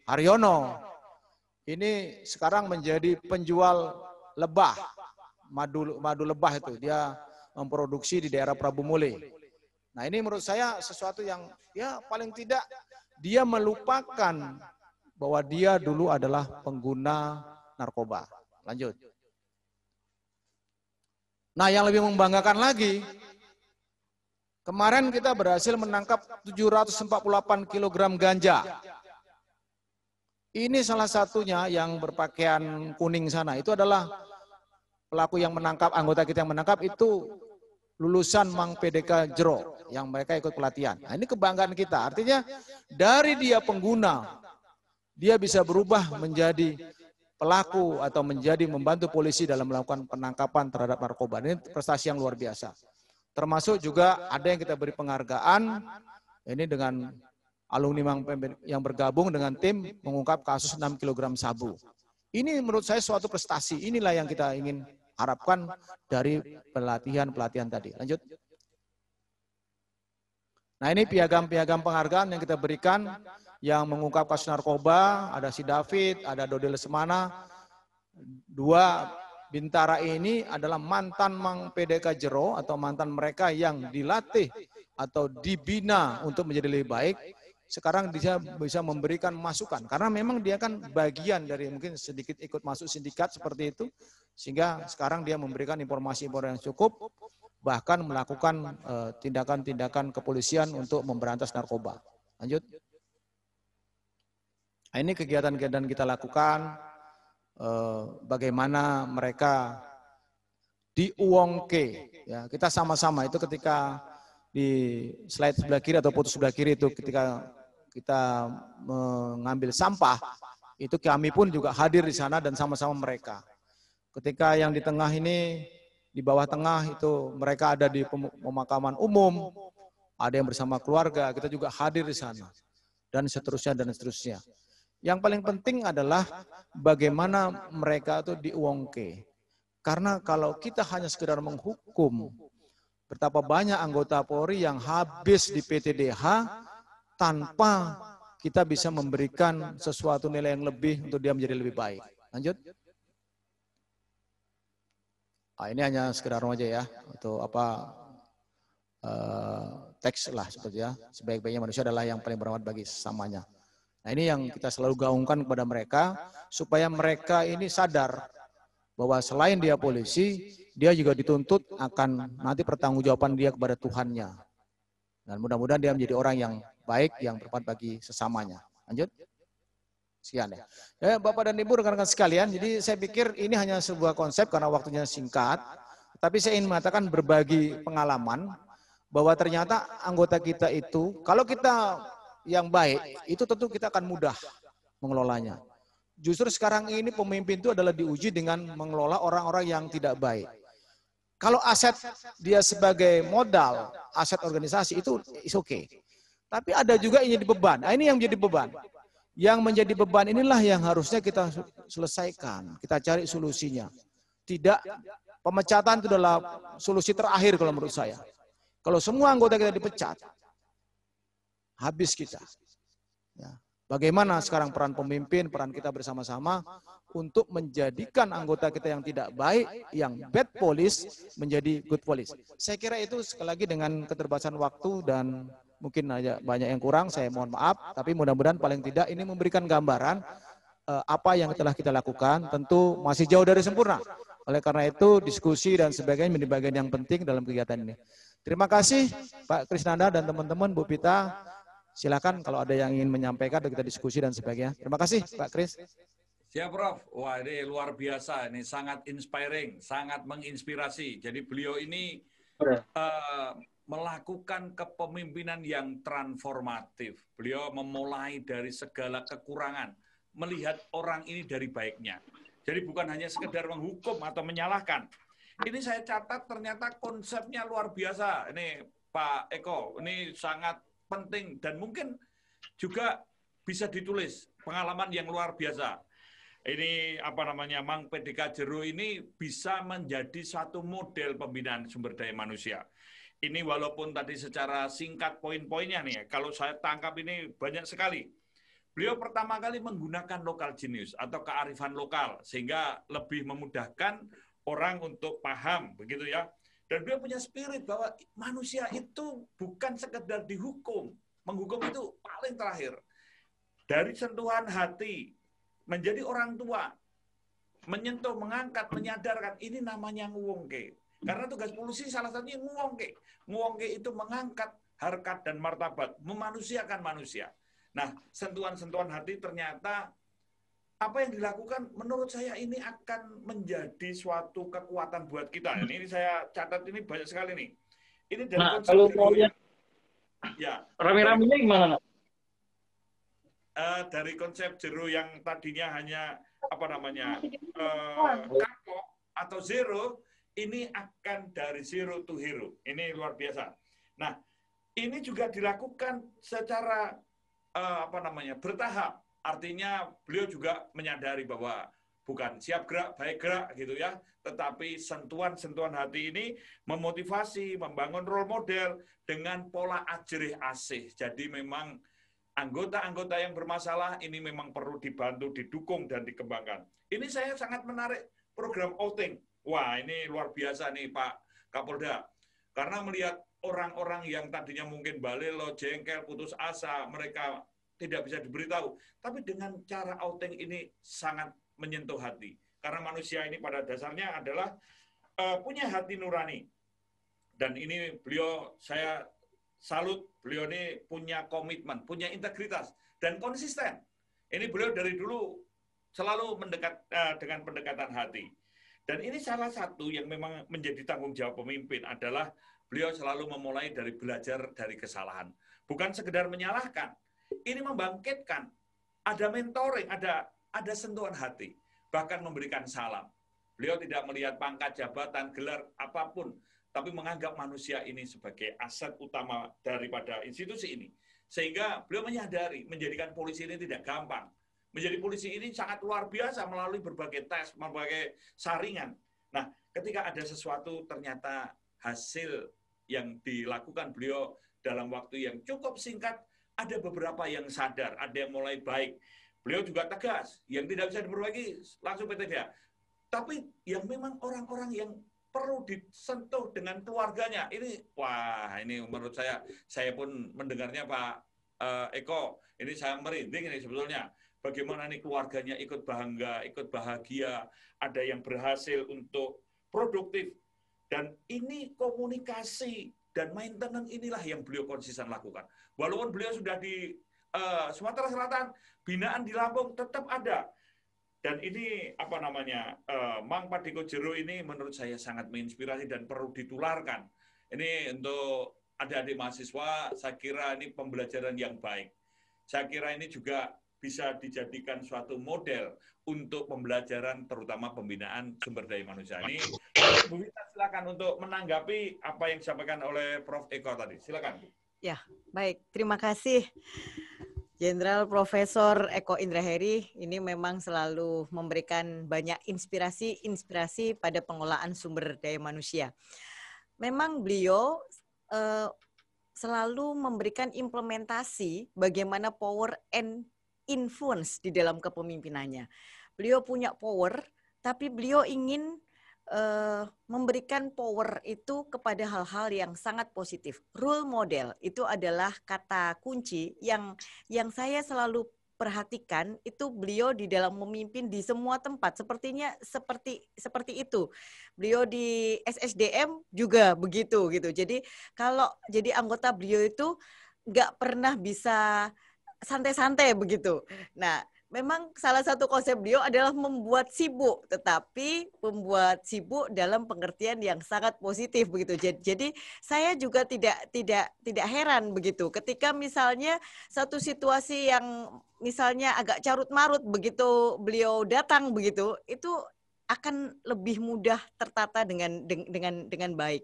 Haryono. Ini sekarang menjadi penjual lebah, madu madu lebah itu. Dia memproduksi di daerah Prabu Mule. Nah, ini menurut saya sesuatu yang ya paling tidak dia melupakan bahwa dia dulu adalah pengguna narkoba. Lanjut. Nah yang lebih membanggakan lagi, kemarin kita berhasil menangkap 748 kg ganja. Ini salah satunya yang berpakaian kuning sana. Itu adalah pelaku yang menangkap, anggota kita yang menangkap itu lulusan Mang PDK Jero yang mereka ikut pelatihan. Nah, ini kebanggaan kita. Artinya dari dia pengguna, dia bisa berubah menjadi pelaku atau menjadi membantu polisi dalam melakukan penangkapan terhadap narkoba. Ini prestasi yang luar biasa. Termasuk juga ada yang kita beri penghargaan ini dengan alumni yang bergabung dengan tim mengungkap kasus 6 kg sabu. Ini menurut saya suatu prestasi. Inilah yang kita ingin harapkan dari pelatihan-pelatihan tadi. Lanjut. Nah ini piagam-piagam penghargaan yang kita berikan yang mengungkap kasus narkoba, ada si David, ada Dodi Semana. Dua bintara ini adalah mantan Mang PDK Jero atau mantan mereka yang dilatih atau dibina untuk menjadi lebih baik. Sekarang dia bisa memberikan masukan karena memang dia kan bagian dari mungkin sedikit ikut masuk sindikat seperti itu sehingga sekarang dia memberikan informasi-informasi yang cukup bahkan melakukan eh, tindakan -tindakan kepolisian untuk memberantas narkoba. Lanjut. Nah, ini kegiatan-kegiatan kita lakukan, eh, bagaimana mereka di Ya, kita sama-sama itu ketika di slide sebelah kiri atau foto sebelah kiri itu ketika kita mengambil sampah, itu kami pun juga hadir di sana dan sama-sama mereka. Ketika yang di tengah ini, di bawah tengah itu mereka ada di pemakaman umum, ada yang bersama keluarga, kita juga hadir di sana. Dan seterusnya, dan seterusnya. Yang paling penting adalah bagaimana mereka itu diuangke. Karena kalau kita hanya sekedar menghukum, betapa banyak anggota Polri yang habis di PTDH tanpa kita bisa memberikan sesuatu nilai yang lebih untuk dia menjadi lebih baik. Lanjut. Nah, ini hanya sekedar aja ya, atau apa uh, teks lah seperti ya. Sebaik-baiknya manusia adalah yang paling bermanfaat bagi sesamanya. Nah ini yang kita selalu gaungkan kepada mereka supaya mereka ini sadar bahwa selain dia polisi, dia juga dituntut akan nanti pertanggungjawaban dia kepada Tuhannya. Dan mudah-mudahan dia menjadi orang yang baik, yang berpat bagi sesamanya. Lanjut. Sekian ya. ya Bapak dan Ibu rekan-rekan sekalian, jadi saya pikir ini hanya sebuah konsep karena waktunya singkat. Tapi saya ingin mengatakan berbagi pengalaman bahwa ternyata anggota kita itu, kalau kita yang baik, itu tentu kita akan mudah mengelolanya. Justru sekarang ini pemimpin itu adalah diuji dengan mengelola orang-orang yang tidak baik. Kalau aset dia sebagai modal, aset organisasi itu is okay. Tapi ada juga yang jadi beban. Nah, ini yang menjadi beban. Yang menjadi beban inilah yang harusnya kita selesaikan. Kita cari solusinya. Tidak pemecatan itu adalah solusi terakhir kalau menurut saya. Kalau semua anggota kita dipecat, habis kita. Ya. Bagaimana sekarang peran pemimpin, peran kita bersama-sama untuk menjadikan anggota kita yang tidak baik, yang bad police, menjadi good police. Saya kira itu sekali lagi dengan keterbatasan waktu dan mungkin banyak yang kurang, saya mohon maaf. Tapi mudah-mudahan paling tidak ini memberikan gambaran eh, apa yang telah kita lakukan tentu masih jauh dari sempurna. Oleh karena itu diskusi dan sebagainya menjadi bagian yang penting dalam kegiatan ini. Terima kasih Pak Krisnanda dan teman-teman Bu Pita. Silakan kalau ada yang ingin menyampaikan atau kita diskusi dan sebagainya. Terima kasih Pak Kris. Siap Prof. Wah ini luar biasa, ini sangat inspiring, sangat menginspirasi. Jadi beliau ini uh, melakukan kepemimpinan yang transformatif. Beliau memulai dari segala kekurangan, melihat orang ini dari baiknya. Jadi bukan hanya sekedar menghukum atau menyalahkan. Ini saya catat ternyata konsepnya luar biasa. Ini Pak Eko, ini sangat penting dan mungkin juga bisa ditulis pengalaman yang luar biasa. Ini apa namanya Mang PDK Jero ini bisa menjadi satu model pembinaan sumber daya manusia. Ini walaupun tadi secara singkat poin-poinnya nih, ya, kalau saya tangkap ini banyak sekali. Beliau pertama kali menggunakan lokal genius atau kearifan lokal sehingga lebih memudahkan orang untuk paham begitu ya dan dia punya spirit bahwa manusia itu bukan sekedar dihukum. Menghukum itu paling terakhir. Dari sentuhan hati, menjadi orang tua, menyentuh, mengangkat, menyadarkan, ini namanya nguwongke. Karena tugas polisi salah satunya nguwongke. Nguwongke itu mengangkat harkat dan martabat, memanusiakan manusia. Nah, sentuhan-sentuhan hati ternyata apa yang dilakukan menurut saya ini akan menjadi suatu kekuatan buat kita. Ini, ini hmm. saya catat ini banyak sekali nih. Ini dari nah, kalau mau ya, rame-ramenya gimana? Nak? Uh, dari konsep jeru yang tadinya hanya apa namanya uh, eh, kapok atau zero ini akan dari zero to hero. Ini luar biasa. Nah, ini juga dilakukan secara uh, apa namanya bertahap Artinya beliau juga menyadari bahwa bukan siap gerak, baik gerak gitu ya, tetapi sentuhan-sentuhan hati ini memotivasi, membangun role model dengan pola ajarih asih. Jadi memang anggota-anggota yang bermasalah ini memang perlu dibantu, didukung, dan dikembangkan. Ini saya sangat menarik program outing. Wah, ini luar biasa nih Pak Kapolda. Karena melihat orang-orang yang tadinya mungkin balik lo jengkel, putus asa, mereka tidak bisa diberitahu. Tapi dengan cara outing ini sangat menyentuh hati. Karena manusia ini pada dasarnya adalah uh, punya hati nurani. Dan ini beliau saya salut, beliau ini punya komitmen, punya integritas dan konsisten. Ini beliau dari dulu selalu mendekat uh, dengan pendekatan hati. Dan ini salah satu yang memang menjadi tanggung jawab pemimpin adalah beliau selalu memulai dari belajar dari kesalahan. Bukan sekedar menyalahkan, ini membangkitkan. Ada mentoring, ada ada sentuhan hati. Bahkan memberikan salam. Beliau tidak melihat pangkat, jabatan, gelar, apapun. Tapi menganggap manusia ini sebagai aset utama daripada institusi ini. Sehingga beliau menyadari menjadikan polisi ini tidak gampang. Menjadi polisi ini sangat luar biasa melalui berbagai tes, berbagai saringan. Nah, ketika ada sesuatu ternyata hasil yang dilakukan beliau dalam waktu yang cukup singkat ada beberapa yang sadar, ada yang mulai baik. Beliau juga tegas, yang tidak bisa diperbaiki langsung PTDA. Tapi yang memang orang-orang yang perlu disentuh dengan keluarganya. Ini wah, ini menurut saya saya pun mendengarnya Pak uh, Eko, ini saya merinding ini sebetulnya. Bagaimana nih keluarganya ikut bangga, ikut bahagia, ada yang berhasil untuk produktif dan ini komunikasi dan maintenance inilah yang beliau konsisten lakukan. Walaupun beliau sudah di uh, Sumatera Selatan, binaan di Lampung tetap ada. Dan ini apa namanya, uh, Mang Padiko Jero ini menurut saya sangat menginspirasi dan perlu ditularkan. Ini untuk adik-adik mahasiswa, saya kira ini pembelajaran yang baik. Saya kira ini juga bisa dijadikan suatu model untuk pembelajaran terutama pembinaan sumber daya manusia ini. Bu Wita silakan untuk menanggapi apa yang disampaikan oleh Prof Eko tadi. Silakan. Ya, baik. Terima kasih. Jenderal Profesor Eko Indraheri ini memang selalu memberikan banyak inspirasi-inspirasi pada pengolahan sumber daya manusia. Memang beliau eh, selalu memberikan implementasi bagaimana power and influence di dalam kepemimpinannya. Beliau punya power, tapi beliau ingin uh, memberikan power itu kepada hal-hal yang sangat positif. Role model itu adalah kata kunci yang yang saya selalu perhatikan itu beliau di dalam memimpin di semua tempat sepertinya seperti seperti itu beliau di SSDM juga begitu gitu jadi kalau jadi anggota beliau itu nggak pernah bisa santai-santai begitu. Nah, memang salah satu konsep Dio adalah membuat sibuk, tetapi membuat sibuk dalam pengertian yang sangat positif begitu. Jadi, jadi saya juga tidak tidak tidak heran begitu ketika misalnya satu situasi yang misalnya agak carut marut begitu beliau datang begitu, itu akan lebih mudah tertata dengan dengan dengan baik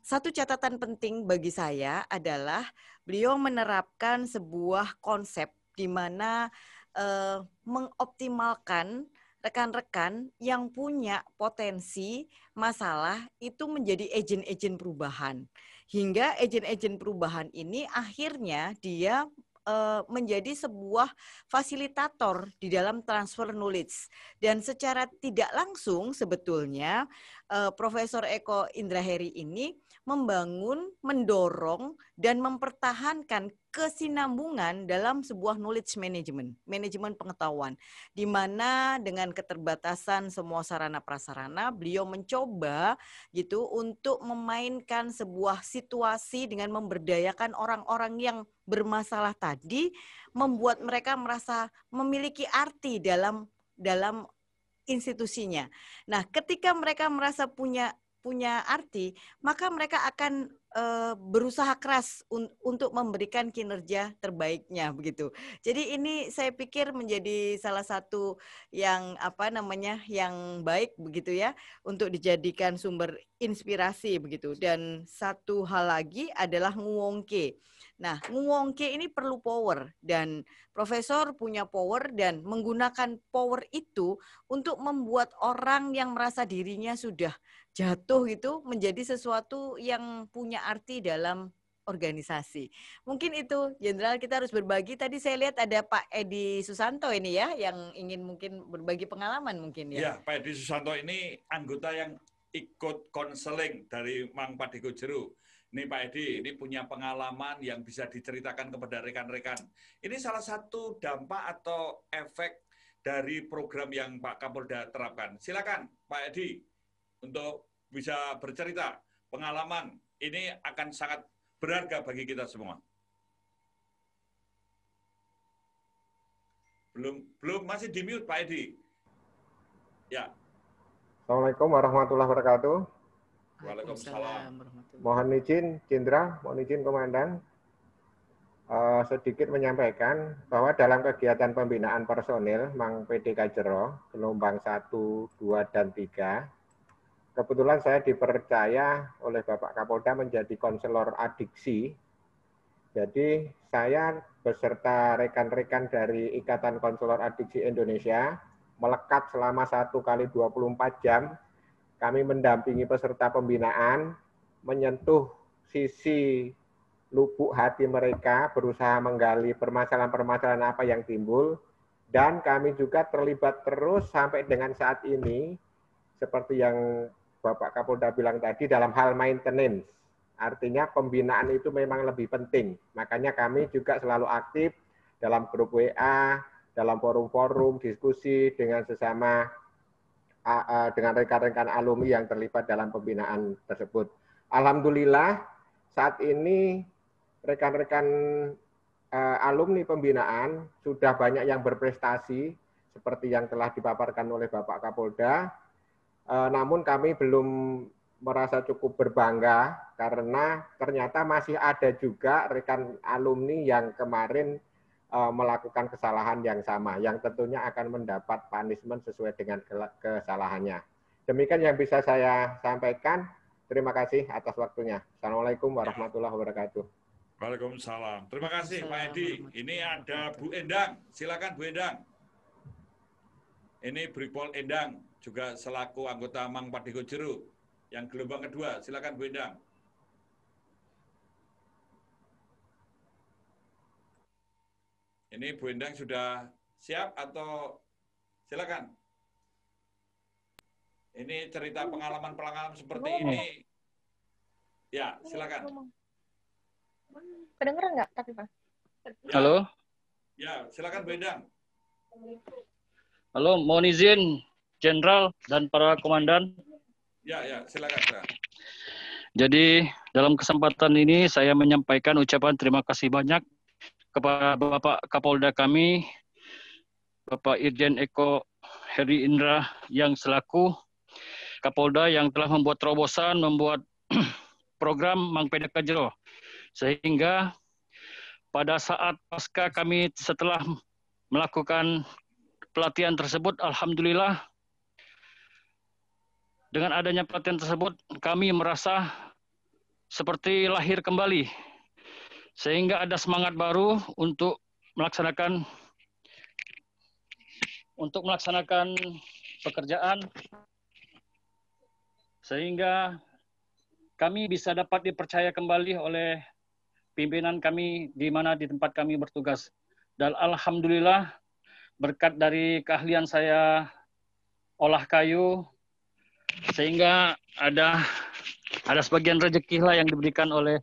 satu catatan penting bagi saya adalah beliau menerapkan sebuah konsep di mana eh, mengoptimalkan rekan-rekan yang punya potensi masalah itu menjadi agen-agen perubahan. Hingga agen-agen perubahan ini akhirnya dia eh, menjadi sebuah fasilitator di dalam transfer knowledge dan secara tidak langsung sebetulnya uh, Profesor Eko Indraheri ini membangun, mendorong dan mempertahankan kesinambungan dalam sebuah knowledge management, manajemen pengetahuan, di mana dengan keterbatasan semua sarana prasarana, beliau mencoba gitu untuk memainkan sebuah situasi dengan memberdayakan orang-orang yang bermasalah tadi, membuat mereka merasa memiliki arti dalam dalam institusinya. Nah, ketika mereka merasa punya punya arti, maka mereka akan e, berusaha keras un, untuk memberikan kinerja terbaiknya begitu. Jadi ini saya pikir menjadi salah satu yang apa namanya yang baik begitu ya untuk dijadikan sumber inspirasi begitu. Dan satu hal lagi adalah nguwongke. Nah, nguwongke ini perlu power dan profesor punya power dan menggunakan power itu untuk membuat orang yang merasa dirinya sudah jatuh itu menjadi sesuatu yang punya arti dalam organisasi. Mungkin itu Jenderal kita harus berbagi. Tadi saya lihat ada Pak Edi Susanto ini ya yang ingin mungkin berbagi pengalaman mungkin ya. Ya, Pak Edi Susanto ini anggota yang ikut konseling dari Mang Padiko Jeru. Ini Pak Edi, ini punya pengalaman yang bisa diceritakan kepada rekan-rekan. Ini salah satu dampak atau efek dari program yang Pak Kapolda terapkan. Silakan Pak Edi untuk bisa bercerita pengalaman ini akan sangat berharga bagi kita semua. Belum belum masih di mute Pak Edi. Ya. Assalamualaikum warahmatullahi wabarakatuh. Waalaikumsalam. Mohon izin, Cindra, mohon izin Komandan, uh, sedikit menyampaikan bahwa dalam kegiatan pembinaan personil Mang PDK Jero, gelombang 1, 2, dan 3, kebetulan saya dipercaya oleh Bapak Kapolda menjadi konselor adiksi. Jadi saya beserta rekan-rekan dari Ikatan Konselor Adiksi Indonesia melekat selama satu kali 24 jam kami mendampingi peserta pembinaan, menyentuh sisi lubuk hati mereka, berusaha menggali permasalahan-permasalahan apa yang timbul, dan kami juga terlibat terus sampai dengan saat ini, seperti yang Bapak Kapolda bilang tadi, dalam hal maintenance. Artinya pembinaan itu memang lebih penting. Makanya kami juga selalu aktif dalam grup WA, dalam forum-forum, diskusi dengan sesama dengan rekan-rekan alumni yang terlibat dalam pembinaan tersebut. Alhamdulillah saat ini rekan-rekan e, alumni pembinaan sudah banyak yang berprestasi seperti yang telah dipaparkan oleh Bapak Kapolda. E, namun kami belum merasa cukup berbangga karena ternyata masih ada juga rekan alumni yang kemarin Eh, melakukan kesalahan yang sama, yang tentunya akan mendapat punishment sesuai dengan kesalahannya. Demikian yang bisa saya sampaikan. Terima kasih atas waktunya. Assalamualaikum warahmatullahi wabarakatuh. Waalaikumsalam. Terima kasih Pak Edi. Ini ada Bu Endang. Silakan Bu Endang. Ini Brigpol Endang juga selaku anggota Mang Padiko Jeru yang gelombang kedua. Silakan Bu Endang. Ini Bu Endang sudah siap atau silakan. Ini cerita pengalaman-pengalaman seperti ini. Ya, silakan. Kedengeran nggak tapi Pak? Ya. Halo? Ya, silakan Bu Endang. Halo, mohon izin Jenderal dan para komandan. Ya, ya, silakan. Pak. Jadi dalam kesempatan ini saya menyampaikan ucapan terima kasih banyak kepada Bapak Kapolda kami, Bapak Irjen Eko Heri Indra yang selaku Kapolda yang telah membuat terobosan, membuat program Mang Pedek Kajero. Sehingga pada saat pasca kami setelah melakukan pelatihan tersebut, Alhamdulillah, dengan adanya pelatihan tersebut, kami merasa seperti lahir kembali sehingga ada semangat baru untuk melaksanakan untuk melaksanakan pekerjaan sehingga kami bisa dapat dipercaya kembali oleh pimpinan kami di mana di tempat kami bertugas dan alhamdulillah berkat dari keahlian saya olah kayu sehingga ada ada sebagian rezeki lah yang diberikan oleh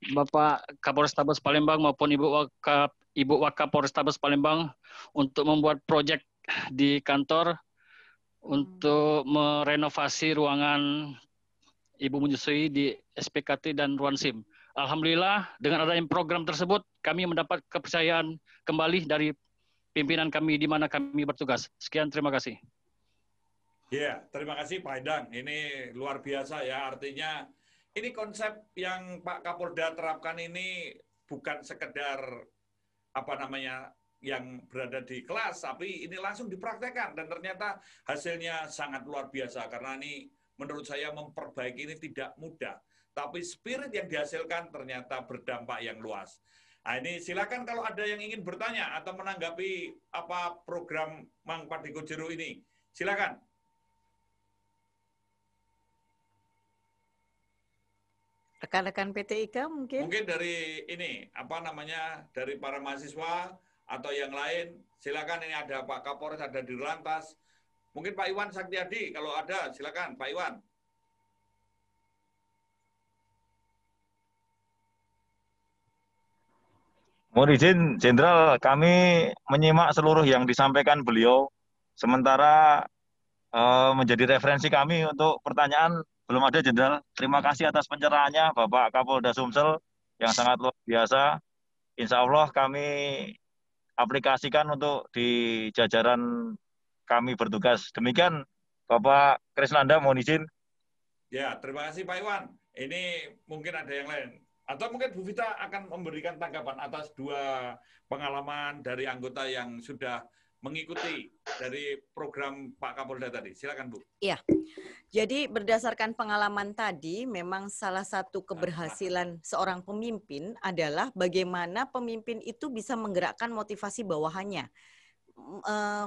Bapak Kapolres Kapolrestabes Palembang maupun Ibu Wakap Ibu Wakapolrestabes Palembang untuk membuat proyek di kantor untuk merenovasi ruangan Ibu Menyusui di SPKT dan Ruan SIM. Alhamdulillah dengan adanya program tersebut kami mendapat kepercayaan kembali dari pimpinan kami di mana kami bertugas. Sekian terima kasih. Ya, yeah, terima kasih Pak Edang. Ini luar biasa ya artinya ini konsep yang Pak Kapolda terapkan ini bukan sekedar apa namanya yang berada di kelas, tapi ini langsung dipraktekkan dan ternyata hasilnya sangat luar biasa karena ini menurut saya memperbaiki ini tidak mudah, tapi spirit yang dihasilkan ternyata berdampak yang luas. Nah, ini silakan kalau ada yang ingin bertanya atau menanggapi apa program Mang Padiko Jero ini, silakan. Rekan-rekan PTIK mungkin? Mungkin dari ini, apa namanya, dari para mahasiswa atau yang lain, silakan ini ada Pak Kapolres, ada di Lantas. Mungkin Pak Iwan Saktiadi, kalau ada silakan Pak Iwan. Mohon izin, Jenderal, kami menyimak seluruh yang disampaikan beliau. Sementara eh, menjadi referensi kami untuk pertanyaan belum ada Jenderal. Terima kasih atas pencerahannya Bapak Kapolda Sumsel yang sangat luar biasa. Insya Allah kami aplikasikan untuk di jajaran kami bertugas. Demikian Bapak Krisnanda mohon izin. Ya, terima kasih Pak Iwan. Ini mungkin ada yang lain. Atau mungkin Bu Vita akan memberikan tanggapan atas dua pengalaman dari anggota yang sudah mengikuti dari program Pak Kapolda tadi. Silakan Bu. Iya. Jadi berdasarkan pengalaman tadi, memang salah satu keberhasilan seorang pemimpin adalah bagaimana pemimpin itu bisa menggerakkan motivasi bawahannya, eh,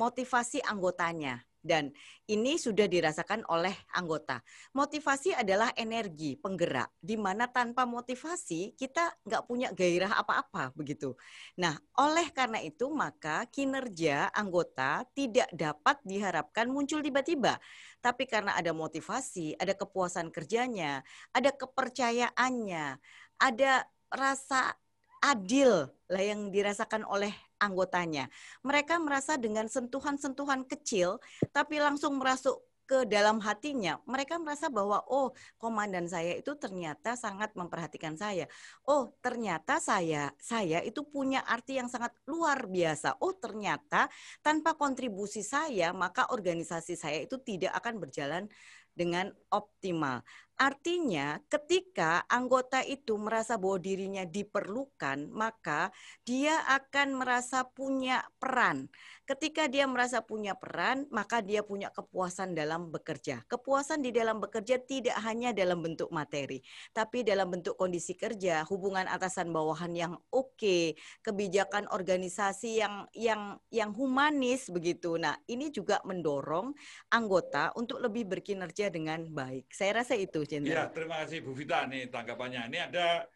motivasi anggotanya dan ini sudah dirasakan oleh anggota. Motivasi adalah energi penggerak, di mana tanpa motivasi kita nggak punya gairah apa-apa begitu. Nah, oleh karena itu maka kinerja anggota tidak dapat diharapkan muncul tiba-tiba, tapi karena ada motivasi, ada kepuasan kerjanya, ada kepercayaannya, ada rasa adil lah yang dirasakan oleh anggotanya. Mereka merasa dengan sentuhan-sentuhan kecil, tapi langsung merasuk ke dalam hatinya, mereka merasa bahwa oh komandan saya itu ternyata sangat memperhatikan saya. Oh ternyata saya saya itu punya arti yang sangat luar biasa. Oh ternyata tanpa kontribusi saya maka organisasi saya itu tidak akan berjalan dengan optimal. Artinya, ketika anggota itu merasa bahwa dirinya diperlukan, maka dia akan merasa punya peran. Ketika dia merasa punya peran, maka dia punya kepuasan dalam bekerja. Kepuasan di dalam bekerja tidak hanya dalam bentuk materi, tapi dalam bentuk kondisi kerja, hubungan atasan bawahan yang oke, okay, kebijakan organisasi yang yang yang humanis begitu. Nah, ini juga mendorong anggota untuk lebih berkinerja dengan baik. Saya rasa itu Jenderal. Ya, terima kasih Bu Vita nih tanggapannya. Ini ada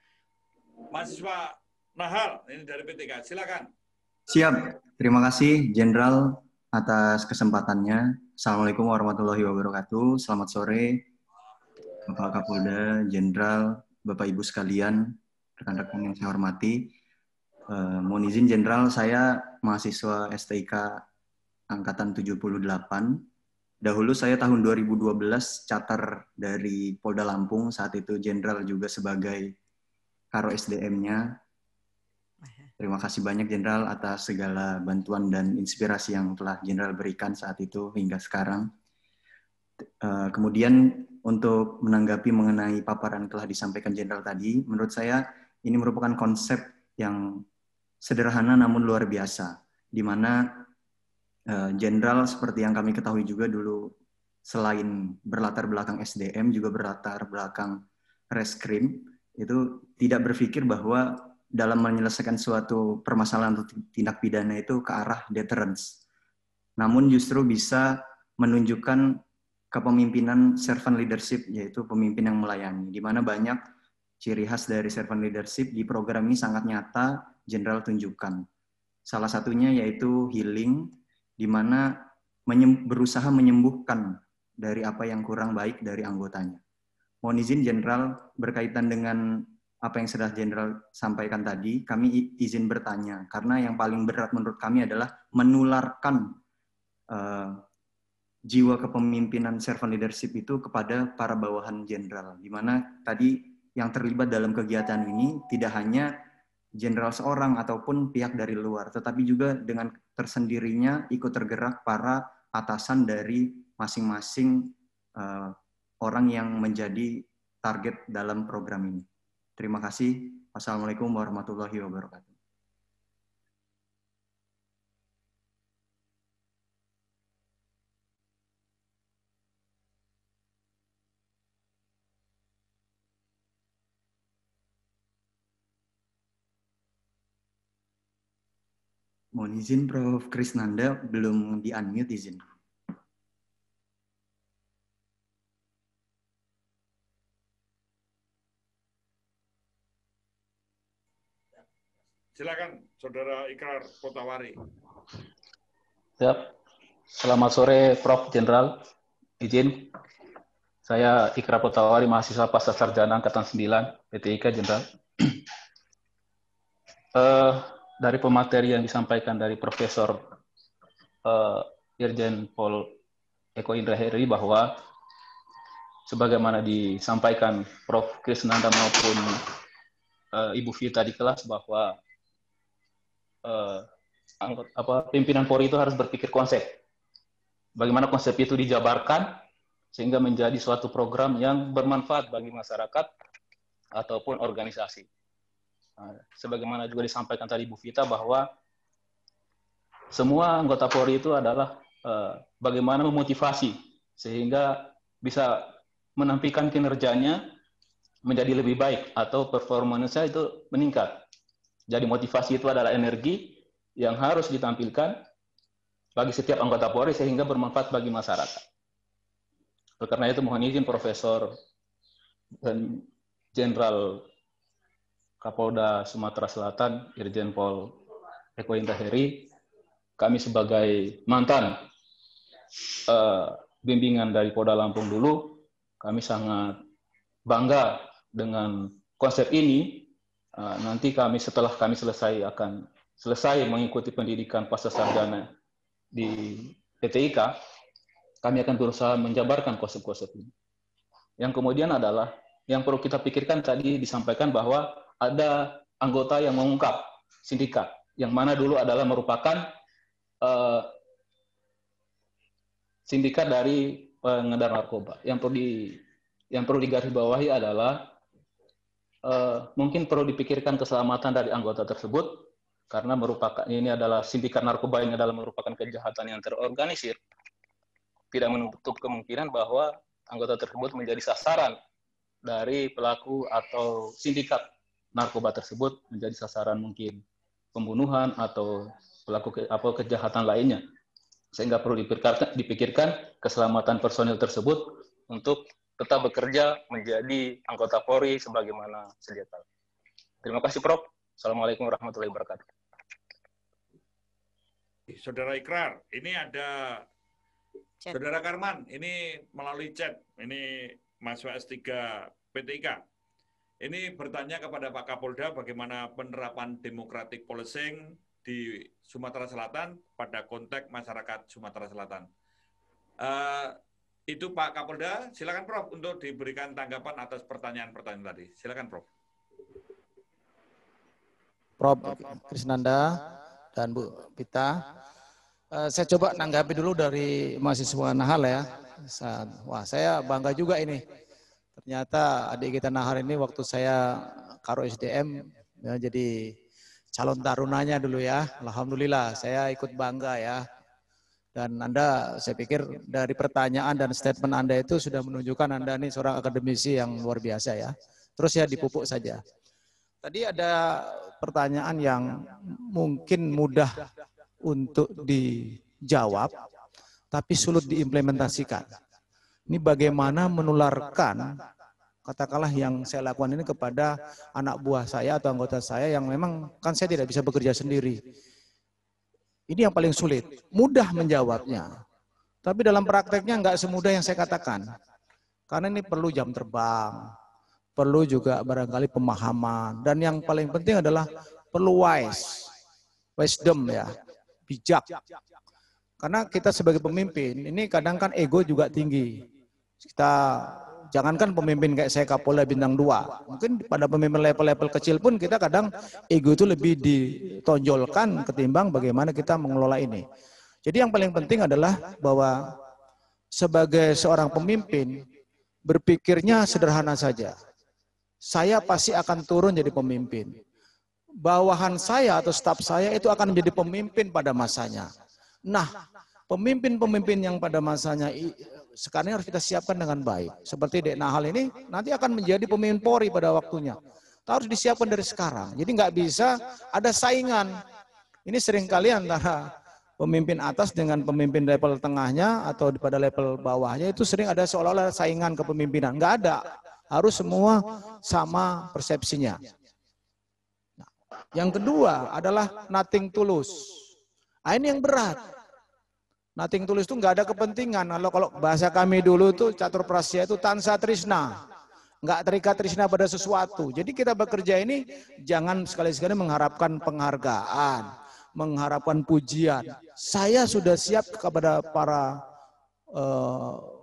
mahasiswa Nahal ini dari PTK. Silakan. Siap. Terima kasih Jenderal atas kesempatannya. Assalamualaikum warahmatullahi wabarakatuh. Selamat sore Bapak Kapolda, Jenderal, Bapak Ibu sekalian, rekan-rekan yang saya hormati. Eh, mohon izin Jenderal, saya mahasiswa STIK angkatan 78 Dahulu saya tahun 2012 catar dari Polda Lampung, saat itu jenderal juga sebagai karo SDM-nya. Terima kasih banyak jenderal atas segala bantuan dan inspirasi yang telah jenderal berikan saat itu hingga sekarang. Eh, kemudian untuk menanggapi mengenai paparan telah disampaikan jenderal tadi, menurut saya ini merupakan konsep yang sederhana namun luar biasa, di mana Jenderal eh, seperti yang kami ketahui juga dulu selain berlatar belakang SDM juga berlatar belakang reskrim itu tidak berpikir bahwa dalam menyelesaikan suatu permasalahan atau tindak pidana itu ke arah deterrence. Namun justru bisa menunjukkan kepemimpinan servant leadership yaitu pemimpin yang melayani di mana banyak ciri khas dari servant leadership di program ini sangat nyata jenderal tunjukkan. Salah satunya yaitu healing di mana menyem, berusaha menyembuhkan dari apa yang kurang baik dari anggotanya. Mohon izin Jenderal berkaitan dengan apa yang sudah Jenderal sampaikan tadi, kami izin bertanya karena yang paling berat menurut kami adalah menularkan uh, jiwa kepemimpinan servant leadership itu kepada para bawahan jenderal, di mana tadi yang terlibat dalam kegiatan ini tidak hanya general seorang ataupun pihak dari luar, tetapi juga dengan tersendirinya ikut tergerak para atasan dari masing-masing uh, orang yang menjadi target dalam program ini. Terima kasih. Assalamualaikum warahmatullahi wabarakatuh. Mohon izin Prof. Krisnanda belum di-unmute izin. Silakan Saudara Ikrar Potawari. Siap. Selamat sore Prof. Jenderal. Izin. Saya Ikrar Potawari mahasiswa pasca sarjana angkatan 9 PTIK Jenderal. uh, dari pemateri yang disampaikan dari Profesor uh, Irjen Pol Eko Indra Heri bahwa sebagaimana disampaikan Prof. Krisnanda maupun uh, Ibu Vita di kelas bahwa uh, apa, pimpinan Polri itu harus berpikir konsep. Bagaimana konsep itu dijabarkan sehingga menjadi suatu program yang bermanfaat bagi masyarakat ataupun organisasi. Nah, sebagaimana juga disampaikan tadi Bu Vita bahwa semua anggota Polri itu adalah eh, bagaimana memotivasi sehingga bisa menampilkan kinerjanya menjadi lebih baik atau performanya itu meningkat. Jadi motivasi itu adalah energi yang harus ditampilkan bagi setiap anggota Polri sehingga bermanfaat bagi masyarakat. Oleh karena itu mohon izin Profesor dan Jenderal Kapolda Sumatera Selatan, Irjen Pol Eko Intaheri, kami sebagai mantan uh, bimbingan dari Polda Lampung dulu, kami sangat bangga dengan konsep ini. Uh, nanti kami setelah kami selesai akan selesai mengikuti pendidikan pasca sarjana di PTIK, kami akan berusaha menjabarkan konsep-konsep ini. Yang kemudian adalah yang perlu kita pikirkan tadi disampaikan bahwa ada anggota yang mengungkap sindikat, yang mana dulu adalah merupakan uh, sindikat dari pengedar narkoba. Yang perlu di yang perlu digarisbawahi adalah uh, mungkin perlu dipikirkan keselamatan dari anggota tersebut karena merupakan ini adalah sindikat narkoba ini adalah merupakan kejahatan yang terorganisir. Tidak menutup kemungkinan bahwa anggota tersebut menjadi sasaran dari pelaku atau sindikat narkoba tersebut menjadi sasaran mungkin pembunuhan atau pelaku ke, apa kejahatan lainnya sehingga perlu dipikirkan, dipikirkan keselamatan personil tersebut untuk tetap bekerja menjadi anggota Polri sebagaimana sedia kala. Terima kasih Prof. Assalamualaikum warahmatullahi wabarakatuh. Saudara Ikrar, ini ada chat. Saudara Karman, ini melalui chat, ini mahasiswa S3 PTIK. Ini bertanya kepada Pak Kapolda bagaimana penerapan demokratik policing di Sumatera Selatan pada konteks masyarakat Sumatera Selatan. Uh, itu Pak Kapolda, silakan Prof untuk diberikan tanggapan atas pertanyaan-pertanyaan tadi. Silakan Prof. Prof Krisnanda dan Bu Pita. Uh, saya coba nanggapi dulu dari mahasiswa Nahal ya. Wah, saya bangga juga ini Ternyata adik kita Nahar ini waktu saya karo SDM ya, jadi calon tarunanya dulu ya. Alhamdulillah saya ikut bangga ya. Dan Anda saya pikir dari pertanyaan dan statement Anda itu sudah menunjukkan Anda ini seorang akademisi yang luar biasa ya. Terus ya dipupuk saja. Tadi ada pertanyaan yang mungkin mudah untuk dijawab tapi sulit diimplementasikan. Ini bagaimana menularkan katakanlah yang saya lakukan ini kepada anak buah saya atau anggota saya yang memang kan saya tidak bisa bekerja sendiri. Ini yang paling sulit. Mudah menjawabnya. Tapi dalam prakteknya nggak semudah yang saya katakan. Karena ini perlu jam terbang, perlu juga barangkali pemahaman. Dan yang paling penting adalah perlu wise, wisdom ya, bijak. Karena kita sebagai pemimpin, ini kadang kan ego juga tinggi. Kita jangankan pemimpin kayak saya Kapolda bintang 2. Mungkin pada pemimpin level-level kecil pun kita kadang ego itu lebih ditonjolkan ketimbang bagaimana kita mengelola ini. Jadi yang paling penting adalah bahwa sebagai seorang pemimpin berpikirnya sederhana saja. Saya pasti akan turun jadi pemimpin. Bawahan saya atau staf saya itu akan menjadi pemimpin pada masanya. Nah, pemimpin-pemimpin yang pada masanya sekarang harus kita siapkan dengan baik. Seperti Dek Nahal ini nanti akan menjadi pemimpin Polri pada waktunya. Kita harus disiapkan dari sekarang. Jadi nggak bisa ada saingan. Ini sering seringkali antara pemimpin atas dengan pemimpin level tengahnya atau pada level bawahnya itu sering ada seolah-olah saingan kepemimpinan. Nggak ada. Harus semua sama persepsinya. Nah, yang kedua adalah nothing tulus. Nah, ini yang berat. Nating tulis itu nggak ada kepentingan. Kalau kalau bahasa kami dulu itu catur prasya itu tansa trisna. Nggak terikat trisna pada sesuatu. Jadi kita bekerja ini jangan sekali-sekali mengharapkan penghargaan, mengharapkan pujian. Saya sudah siap kepada para pelatih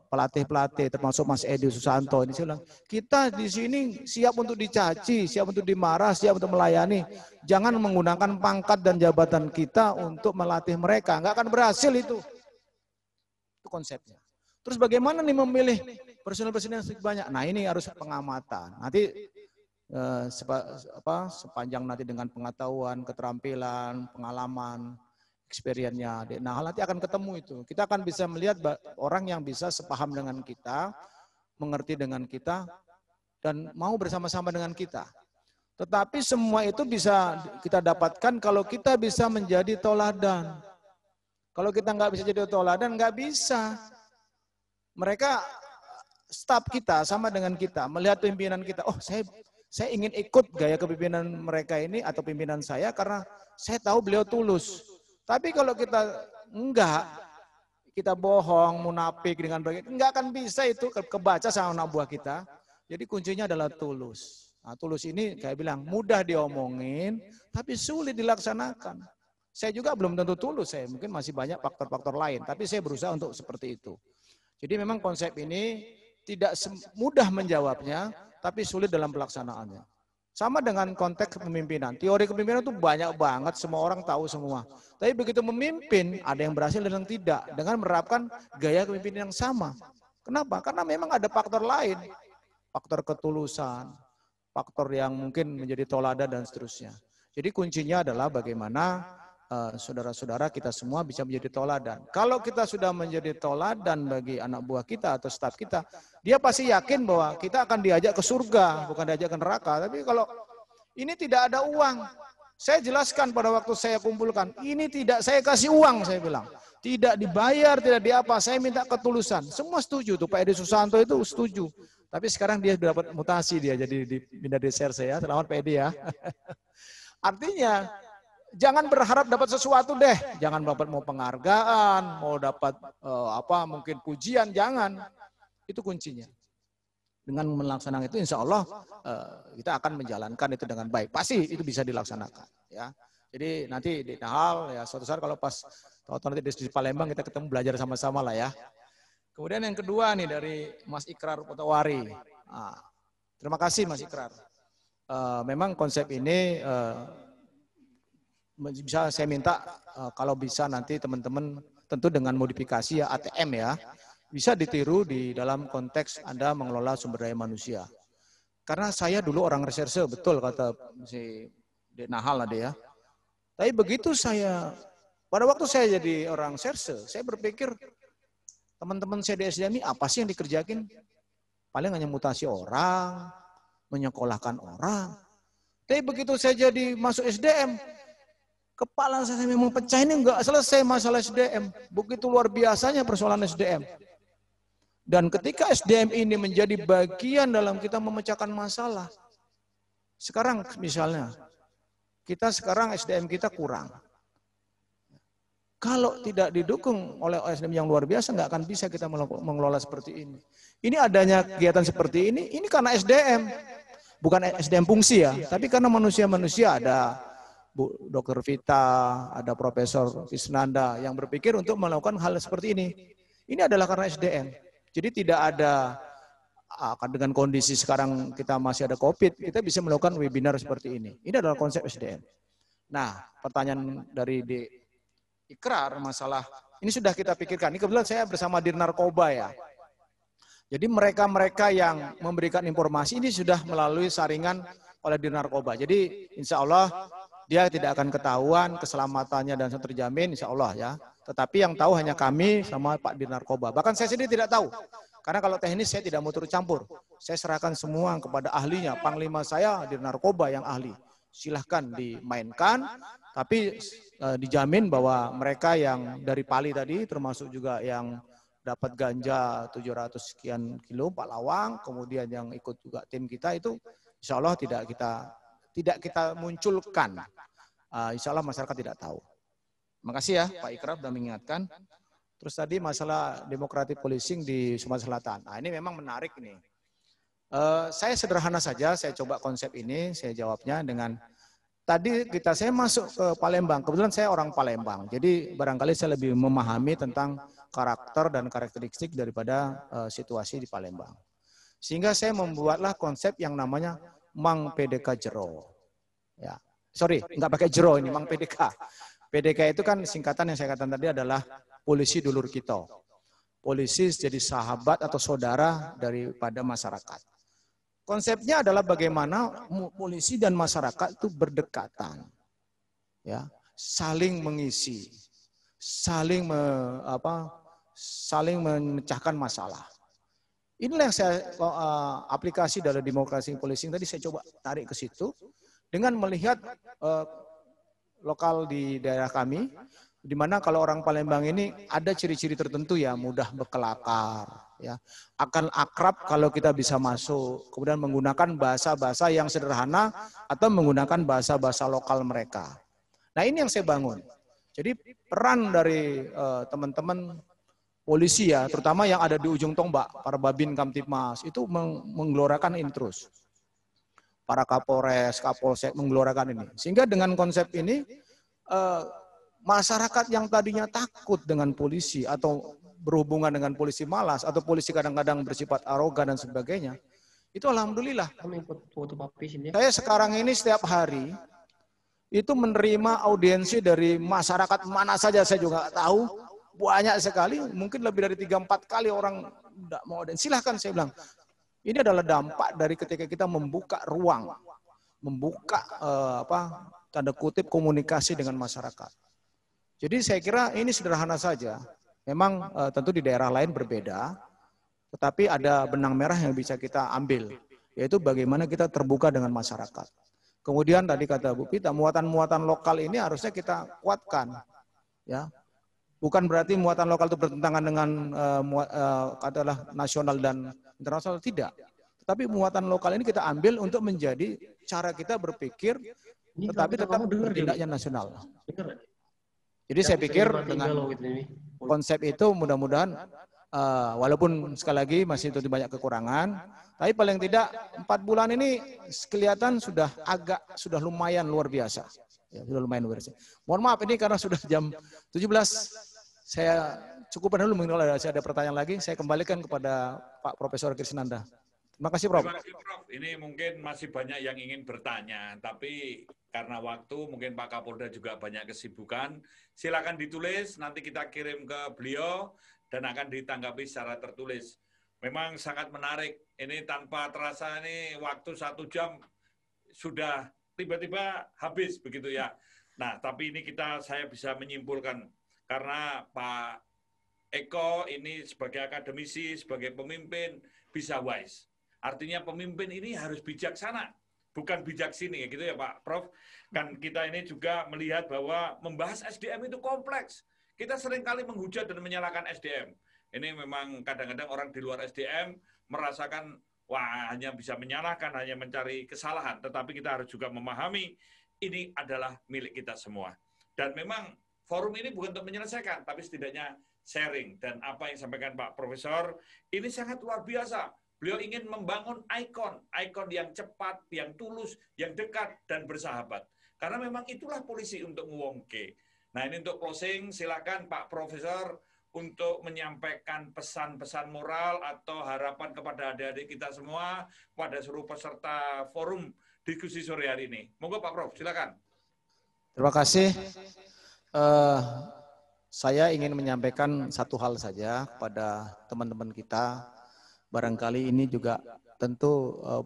pelatih-pelatih termasuk Mas Edi Susanto ini saya bilang, kita di sini siap untuk dicaci, siap untuk dimarah, siap untuk melayani. Jangan menggunakan pangkat dan jabatan kita untuk melatih mereka, nggak akan berhasil itu. Itu konsepnya. Terus bagaimana nih memilih personal personil yang banyak? Nah ini harus pengamatan. Nanti eh, apa, sepanjang nanti dengan pengetahuan, keterampilan, pengalaman, experience-nya. Nah, nanti akan ketemu itu. Kita akan bisa melihat orang yang bisa sepaham dengan kita, mengerti dengan kita, dan mau bersama-sama dengan kita. Tetapi semua itu bisa kita dapatkan kalau kita bisa menjadi toladan. Kalau kita nggak bisa jadi toladan, nggak bisa. Mereka staf kita sama dengan kita, melihat pimpinan kita. Oh, saya saya ingin ikut gaya kepimpinan mereka ini atau pimpinan saya karena saya tahu beliau tulus. Tapi kalau kita enggak, kita bohong, munafik dengan begitu, enggak akan bisa itu kebaca sama anak buah kita. Jadi kuncinya adalah tulus. Nah, tulus ini kayak bilang mudah diomongin, tapi sulit dilaksanakan. Saya juga belum tentu tulus, saya mungkin masih banyak faktor-faktor lain, tapi saya berusaha untuk seperti itu. Jadi memang konsep ini tidak mudah menjawabnya, tapi sulit dalam pelaksanaannya. Sama dengan konteks kepemimpinan. Teori kepemimpinan itu banyak banget, semua orang tahu semua. Tapi begitu memimpin, ada yang berhasil dan yang tidak. Dengan menerapkan gaya kepemimpinan yang sama. Kenapa? Karena memang ada faktor lain. Faktor ketulusan, faktor yang mungkin menjadi tolada dan seterusnya. Jadi kuncinya adalah bagaimana Eh, saudara-saudara uh, kita semua bisa menjadi toladan. Kalau kita sudah menjadi toladan bagi anak buah kita atau staf kita, dia pasti yakin bahwa kita akan diajak ke surga, bukan diajak ke neraka. Tapi kalau ini tidak ada uang, saya jelaskan pada waktu saya kumpulkan, ini tidak saya kasih uang, saya bilang. Tidak dibayar, tidak diapa, saya minta ketulusan. Semua setuju tuh, Pak Edi Susanto itu setuju. Tapi sekarang dia dapat mutasi dia jadi dipindah di share saya. Selamat Pak Edi ya. Artinya jangan berharap dapat sesuatu deh. Jangan dapat mau penghargaan, mau dapat uh, apa mungkin pujian, jangan. Itu kuncinya. Dengan melaksanakan itu insya Allah uh, kita akan menjalankan itu dengan baik. Pasti itu bisa dilaksanakan. Ya. Jadi nanti di Nahal ya suatu saat kalau pas tahun nanti di Palembang kita ketemu belajar sama-sama lah ya. Kemudian yang kedua nih dari Mas Ikrar Potowari. Nah, terima kasih Mas Ikrar. Uh, memang konsep ini uh, bisa saya minta eh, kalau bisa nanti teman-teman tentu dengan modifikasi ya ATM ya bisa ditiru di dalam konteks Anda mengelola sumber daya manusia. Karena saya dulu orang reserse, betul kata si Nahal ada ya. Tapi begitu saya, pada waktu saya jadi orang reserse, saya berpikir teman-teman saya di SDM ini apa sih yang dikerjakin? Paling hanya mutasi orang, menyekolahkan orang. Tapi begitu saya jadi masuk SDM, Kepala saya memang pecah ini nggak selesai masalah SDM. Begitu luar biasanya persoalan SDM. Dan ketika SDM ini menjadi bagian dalam kita memecahkan masalah. Sekarang misalnya, kita sekarang SDM kita kurang. Kalau tidak didukung oleh Sdm yang luar biasa, nggak akan bisa kita mengelola seperti ini. Ini adanya kegiatan seperti ini, ini karena SDM. Bukan SDM fungsi ya, tapi karena manusia-manusia ada Bu Dr. Vita, ada Profesor Isnanda yang berpikir untuk melakukan hal seperti ini. Ini adalah karena SDM. Jadi tidak ada akan ah, dengan kondisi sekarang kita masih ada COVID, kita bisa melakukan webinar seperti ini. Ini adalah konsep SDM. Nah, pertanyaan dari di Ikrar masalah ini sudah kita pikirkan. Ini kebetulan saya bersama di Narkoba ya. Jadi mereka-mereka yang memberikan informasi ini sudah melalui saringan oleh di Narkoba. Jadi insya Allah dia tidak akan ketahuan keselamatannya dan terjamin insya Allah ya. Tetapi yang tahu hanya kami sama Pak Dir Narkoba. Bahkan saya sendiri tidak tahu. Karena kalau teknis saya tidak mau tercampur. Saya serahkan semua kepada ahlinya. Panglima saya Dinar Narkoba yang ahli. Silahkan dimainkan. Tapi eh, dijamin bahwa mereka yang dari Pali tadi termasuk juga yang dapat ganja 700 sekian kilo Pak Lawang. Kemudian yang ikut juga tim kita itu insya Allah tidak kita tidak kita munculkan, uh, insya Allah masyarakat tidak tahu. Makasih ya Pak Ikrab sudah mengingatkan. Terus tadi masalah demokratik policing di Sumatera Selatan. Nah, ini memang menarik nih. Uh, saya sederhana saja, saya coba konsep ini, saya jawabnya dengan tadi kita saya masuk ke Palembang. Kebetulan saya orang Palembang, jadi barangkali saya lebih memahami tentang karakter dan karakteristik daripada uh, situasi di Palembang. Sehingga saya membuatlah konsep yang namanya mang PDK jero. Ya. Sorry, nggak pakai jero ini, mang PDK. PDK itu kan singkatan yang saya katakan tadi adalah polisi dulur kita. Polisi jadi sahabat atau saudara daripada masyarakat. Konsepnya adalah bagaimana polisi dan masyarakat itu berdekatan. Ya, saling mengisi, saling me, apa, saling memecahkan masalah. Inilah yang saya uh, aplikasi dalam demokrasi policing tadi saya coba tarik ke situ dengan melihat uh, lokal di daerah kami di mana kalau orang Palembang ini ada ciri-ciri tertentu ya mudah berkelakar ya akan akrab kalau kita bisa masuk kemudian menggunakan bahasa-bahasa yang sederhana atau menggunakan bahasa-bahasa lokal mereka. Nah, ini yang saya bangun. Jadi peran dari eh, teman-teman uh, teman -teman polisi ya, terutama yang ada di ujung tombak, para babin kamtipmas, itu menggelorakan intrus. Para kapolres, kapolsek menggelorakan ini. Sehingga dengan konsep ini, eh, masyarakat yang tadinya takut dengan polisi atau berhubungan dengan polisi malas atau polisi kadang-kadang bersifat arogan dan sebagainya, itu alhamdulillah. Saya sekarang ini setiap hari itu menerima audiensi dari masyarakat mana saja saya juga tahu banyak sekali, mungkin lebih dari 3-4 kali orang tidak mau dan silahkan saya bilang. Ini adalah dampak dari ketika kita membuka ruang, membuka eh, apa tanda kutip komunikasi dengan masyarakat. Jadi saya kira ini sederhana saja. Memang eh, tentu di daerah lain berbeda, tetapi ada benang merah yang bisa kita ambil, yaitu bagaimana kita terbuka dengan masyarakat. Kemudian tadi kata Bu Pita, muatan-muatan lokal ini harusnya kita kuatkan. Ya, Bukan berarti muatan lokal itu bertentangan dengan uh, uh, katalah nasional dan internasional tidak. Tapi muatan lokal ini kita ambil untuk menjadi cara kita berpikir, tetapi tetap tindaknya nasional. Jadi saya pikir dengan konsep itu mudah-mudahan uh, walaupun sekali lagi masih itu banyak kekurangan, tapi paling tidak empat bulan ini kelihatan sudah agak sudah lumayan luar biasa. Ya, sudah lumayan biasa. Mohon maaf ini karena sudah jam 17. Saya cukup dulu mungkin kalau ada pertanyaan lagi, saya kembalikan kepada Pak Profesor Krisnanda. Terima kasih, Prof. Terima kasih, Prof. Ini mungkin masih banyak yang ingin bertanya, tapi karena waktu mungkin Pak Kapolda juga banyak kesibukan. Silakan ditulis, nanti kita kirim ke beliau dan akan ditanggapi secara tertulis. Memang sangat menarik. Ini tanpa terasa ini waktu satu jam sudah tiba-tiba habis begitu ya. Nah, tapi ini kita saya bisa menyimpulkan karena Pak Eko ini sebagai akademisi, sebagai pemimpin bisa wise. Artinya pemimpin ini harus bijaksana, bukan bijak sini gitu ya Pak Prof. Kan kita ini juga melihat bahwa membahas SDM itu kompleks. Kita seringkali menghujat dan menyalahkan SDM. Ini memang kadang-kadang orang di luar SDM merasakan wah hanya bisa menyalahkan, hanya mencari kesalahan, tetapi kita harus juga memahami ini adalah milik kita semua. Dan memang forum ini bukan untuk menyelesaikan, tapi setidaknya sharing. Dan apa yang sampaikan Pak Profesor, ini sangat luar biasa. Beliau ingin membangun ikon, ikon yang cepat, yang tulus, yang dekat, dan bersahabat. Karena memang itulah polisi untuk ngewongke. Nah ini untuk closing, silakan Pak Profesor untuk menyampaikan pesan-pesan moral atau harapan kepada adik-adik kita semua pada seluruh peserta forum diskusi sore hari ini. Monggo Pak Prof, silakan. Terima kasih. Uh, saya ingin menyampaikan satu hal saja pada teman-teman kita. Barangkali ini juga tentu uh,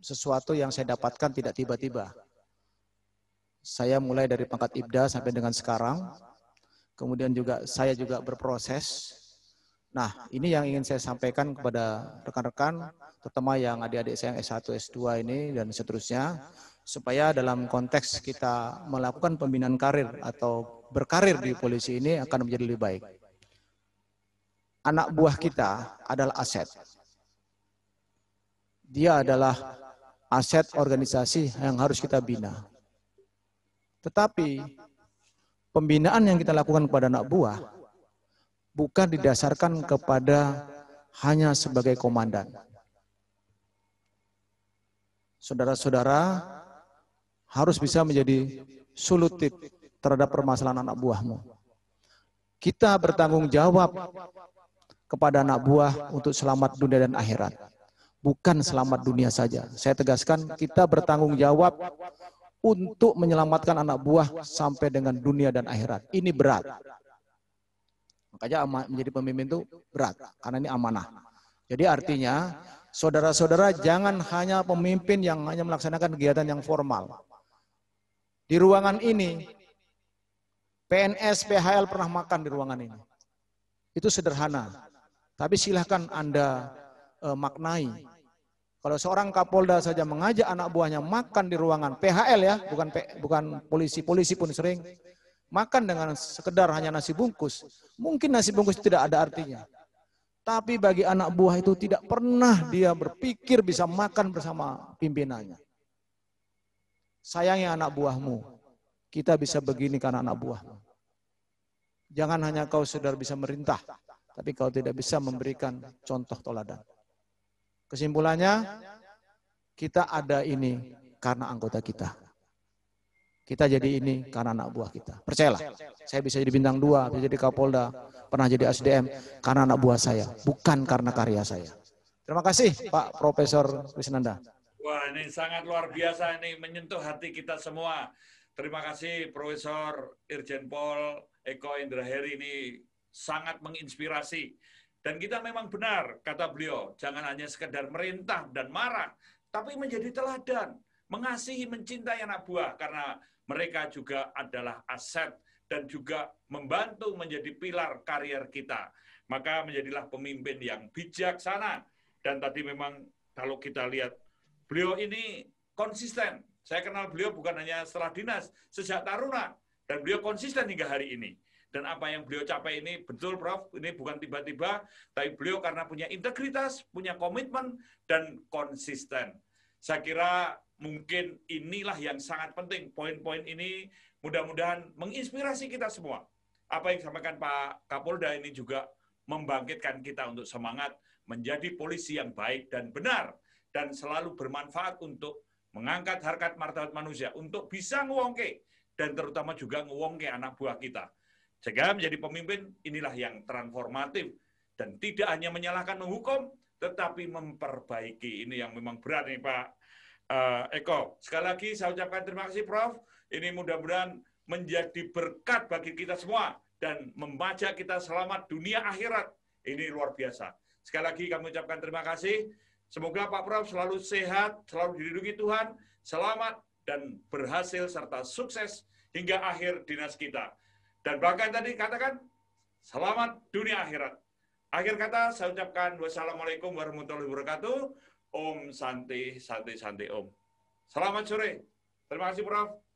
sesuatu yang saya dapatkan tidak tiba-tiba. Saya mulai dari pangkat ibda sampai dengan sekarang kemudian juga saya juga berproses. Nah, ini yang ingin saya sampaikan kepada rekan-rekan, terutama yang adik-adik saya yang S1, S2 ini dan seterusnya, supaya dalam konteks kita melakukan pembinaan karir atau berkarir di polisi ini akan menjadi lebih baik. Anak buah kita adalah aset. Dia adalah aset organisasi yang harus kita bina. Tetapi pembinaan yang kita lakukan kepada anak buah bukan didasarkan kepada hanya sebagai komandan. Saudara-saudara harus bisa menjadi solutif terhadap permasalahan anak buahmu. Kita bertanggung jawab kepada anak buah untuk selamat dunia dan akhirat. Bukan selamat dunia saja. Saya tegaskan kita bertanggung jawab untuk menyelamatkan anak buah sampai dengan dunia dan akhirat. Ini berat. Makanya menjadi pemimpin itu berat, karena ini amanah. Jadi artinya, saudara-saudara jangan hanya pemimpin yang hanya melaksanakan kegiatan yang formal. Di ruangan ini, PNS, PHL pernah makan di ruangan ini. Itu sederhana. Tapi silahkan Anda eh, maknai kalau seorang Kapolda saja mengajak anak buahnya makan di ruangan PHL ya, bukan bukan polisi, polisi pun sering makan dengan sekedar hanya nasi bungkus. Mungkin nasi bungkus tidak ada artinya. Tapi bagi anak buah itu tidak pernah dia berpikir bisa makan bersama pimpinannya. Sayangnya anak buahmu, kita bisa begini karena anak buahmu. Jangan hanya kau sudah bisa merintah, tapi kau tidak bisa memberikan contoh toladan. Kesimpulannya, kita ada ini karena anggota kita. Kita jadi ini karena anak buah kita. Percayalah, saya bisa jadi bintang dua, bisa jadi kapolda, pernah jadi SDM karena anak buah saya, bukan karena karya saya. Terima kasih Pak Profesor Wisnanda. Wah ini sangat luar biasa ini menyentuh hati kita semua. Terima kasih Profesor Irjen Pol Eko Indra Heri ini sangat menginspirasi. Dan kita memang benar, kata beliau, jangan hanya sekedar merintah dan marah, tapi menjadi teladan, mengasihi, mencintai anak buah, karena mereka juga adalah aset dan juga membantu menjadi pilar karier kita. Maka menjadilah pemimpin yang bijaksana. Dan tadi memang kalau kita lihat, beliau ini konsisten. Saya kenal beliau bukan hanya setelah dinas, sejak Taruna. Dan beliau konsisten hingga hari ini dan apa yang beliau capai ini betul Prof, ini bukan tiba-tiba, tapi beliau karena punya integritas, punya komitmen, dan konsisten. Saya kira mungkin inilah yang sangat penting, poin-poin ini mudah-mudahan menginspirasi kita semua. Apa yang disampaikan Pak Kapolda ini juga membangkitkan kita untuk semangat menjadi polisi yang baik dan benar, dan selalu bermanfaat untuk mengangkat harkat martabat manusia, untuk bisa ngewongke, dan terutama juga ngewongke anak buah kita sehingga menjadi pemimpin inilah yang transformatif dan tidak hanya menyalahkan menghukum tetapi memperbaiki. Ini yang memang berat nih Pak eh, Eko. Sekali lagi saya ucapkan terima kasih Prof. Ini mudah-mudahan menjadi berkat bagi kita semua dan membaca kita selamat dunia akhirat. Ini luar biasa. Sekali lagi kami ucapkan terima kasih. Semoga Pak Prof selalu sehat, selalu dilindungi Tuhan, selamat dan berhasil serta sukses hingga akhir dinas kita. Dan bahkan tadi katakan, selamat dunia akhirat. Akhir kata saya ucapkan wassalamualaikum warahmatullahi wabarakatuh. Om Santi, Santi, Santi Om. Selamat sore. Terima kasih Prof.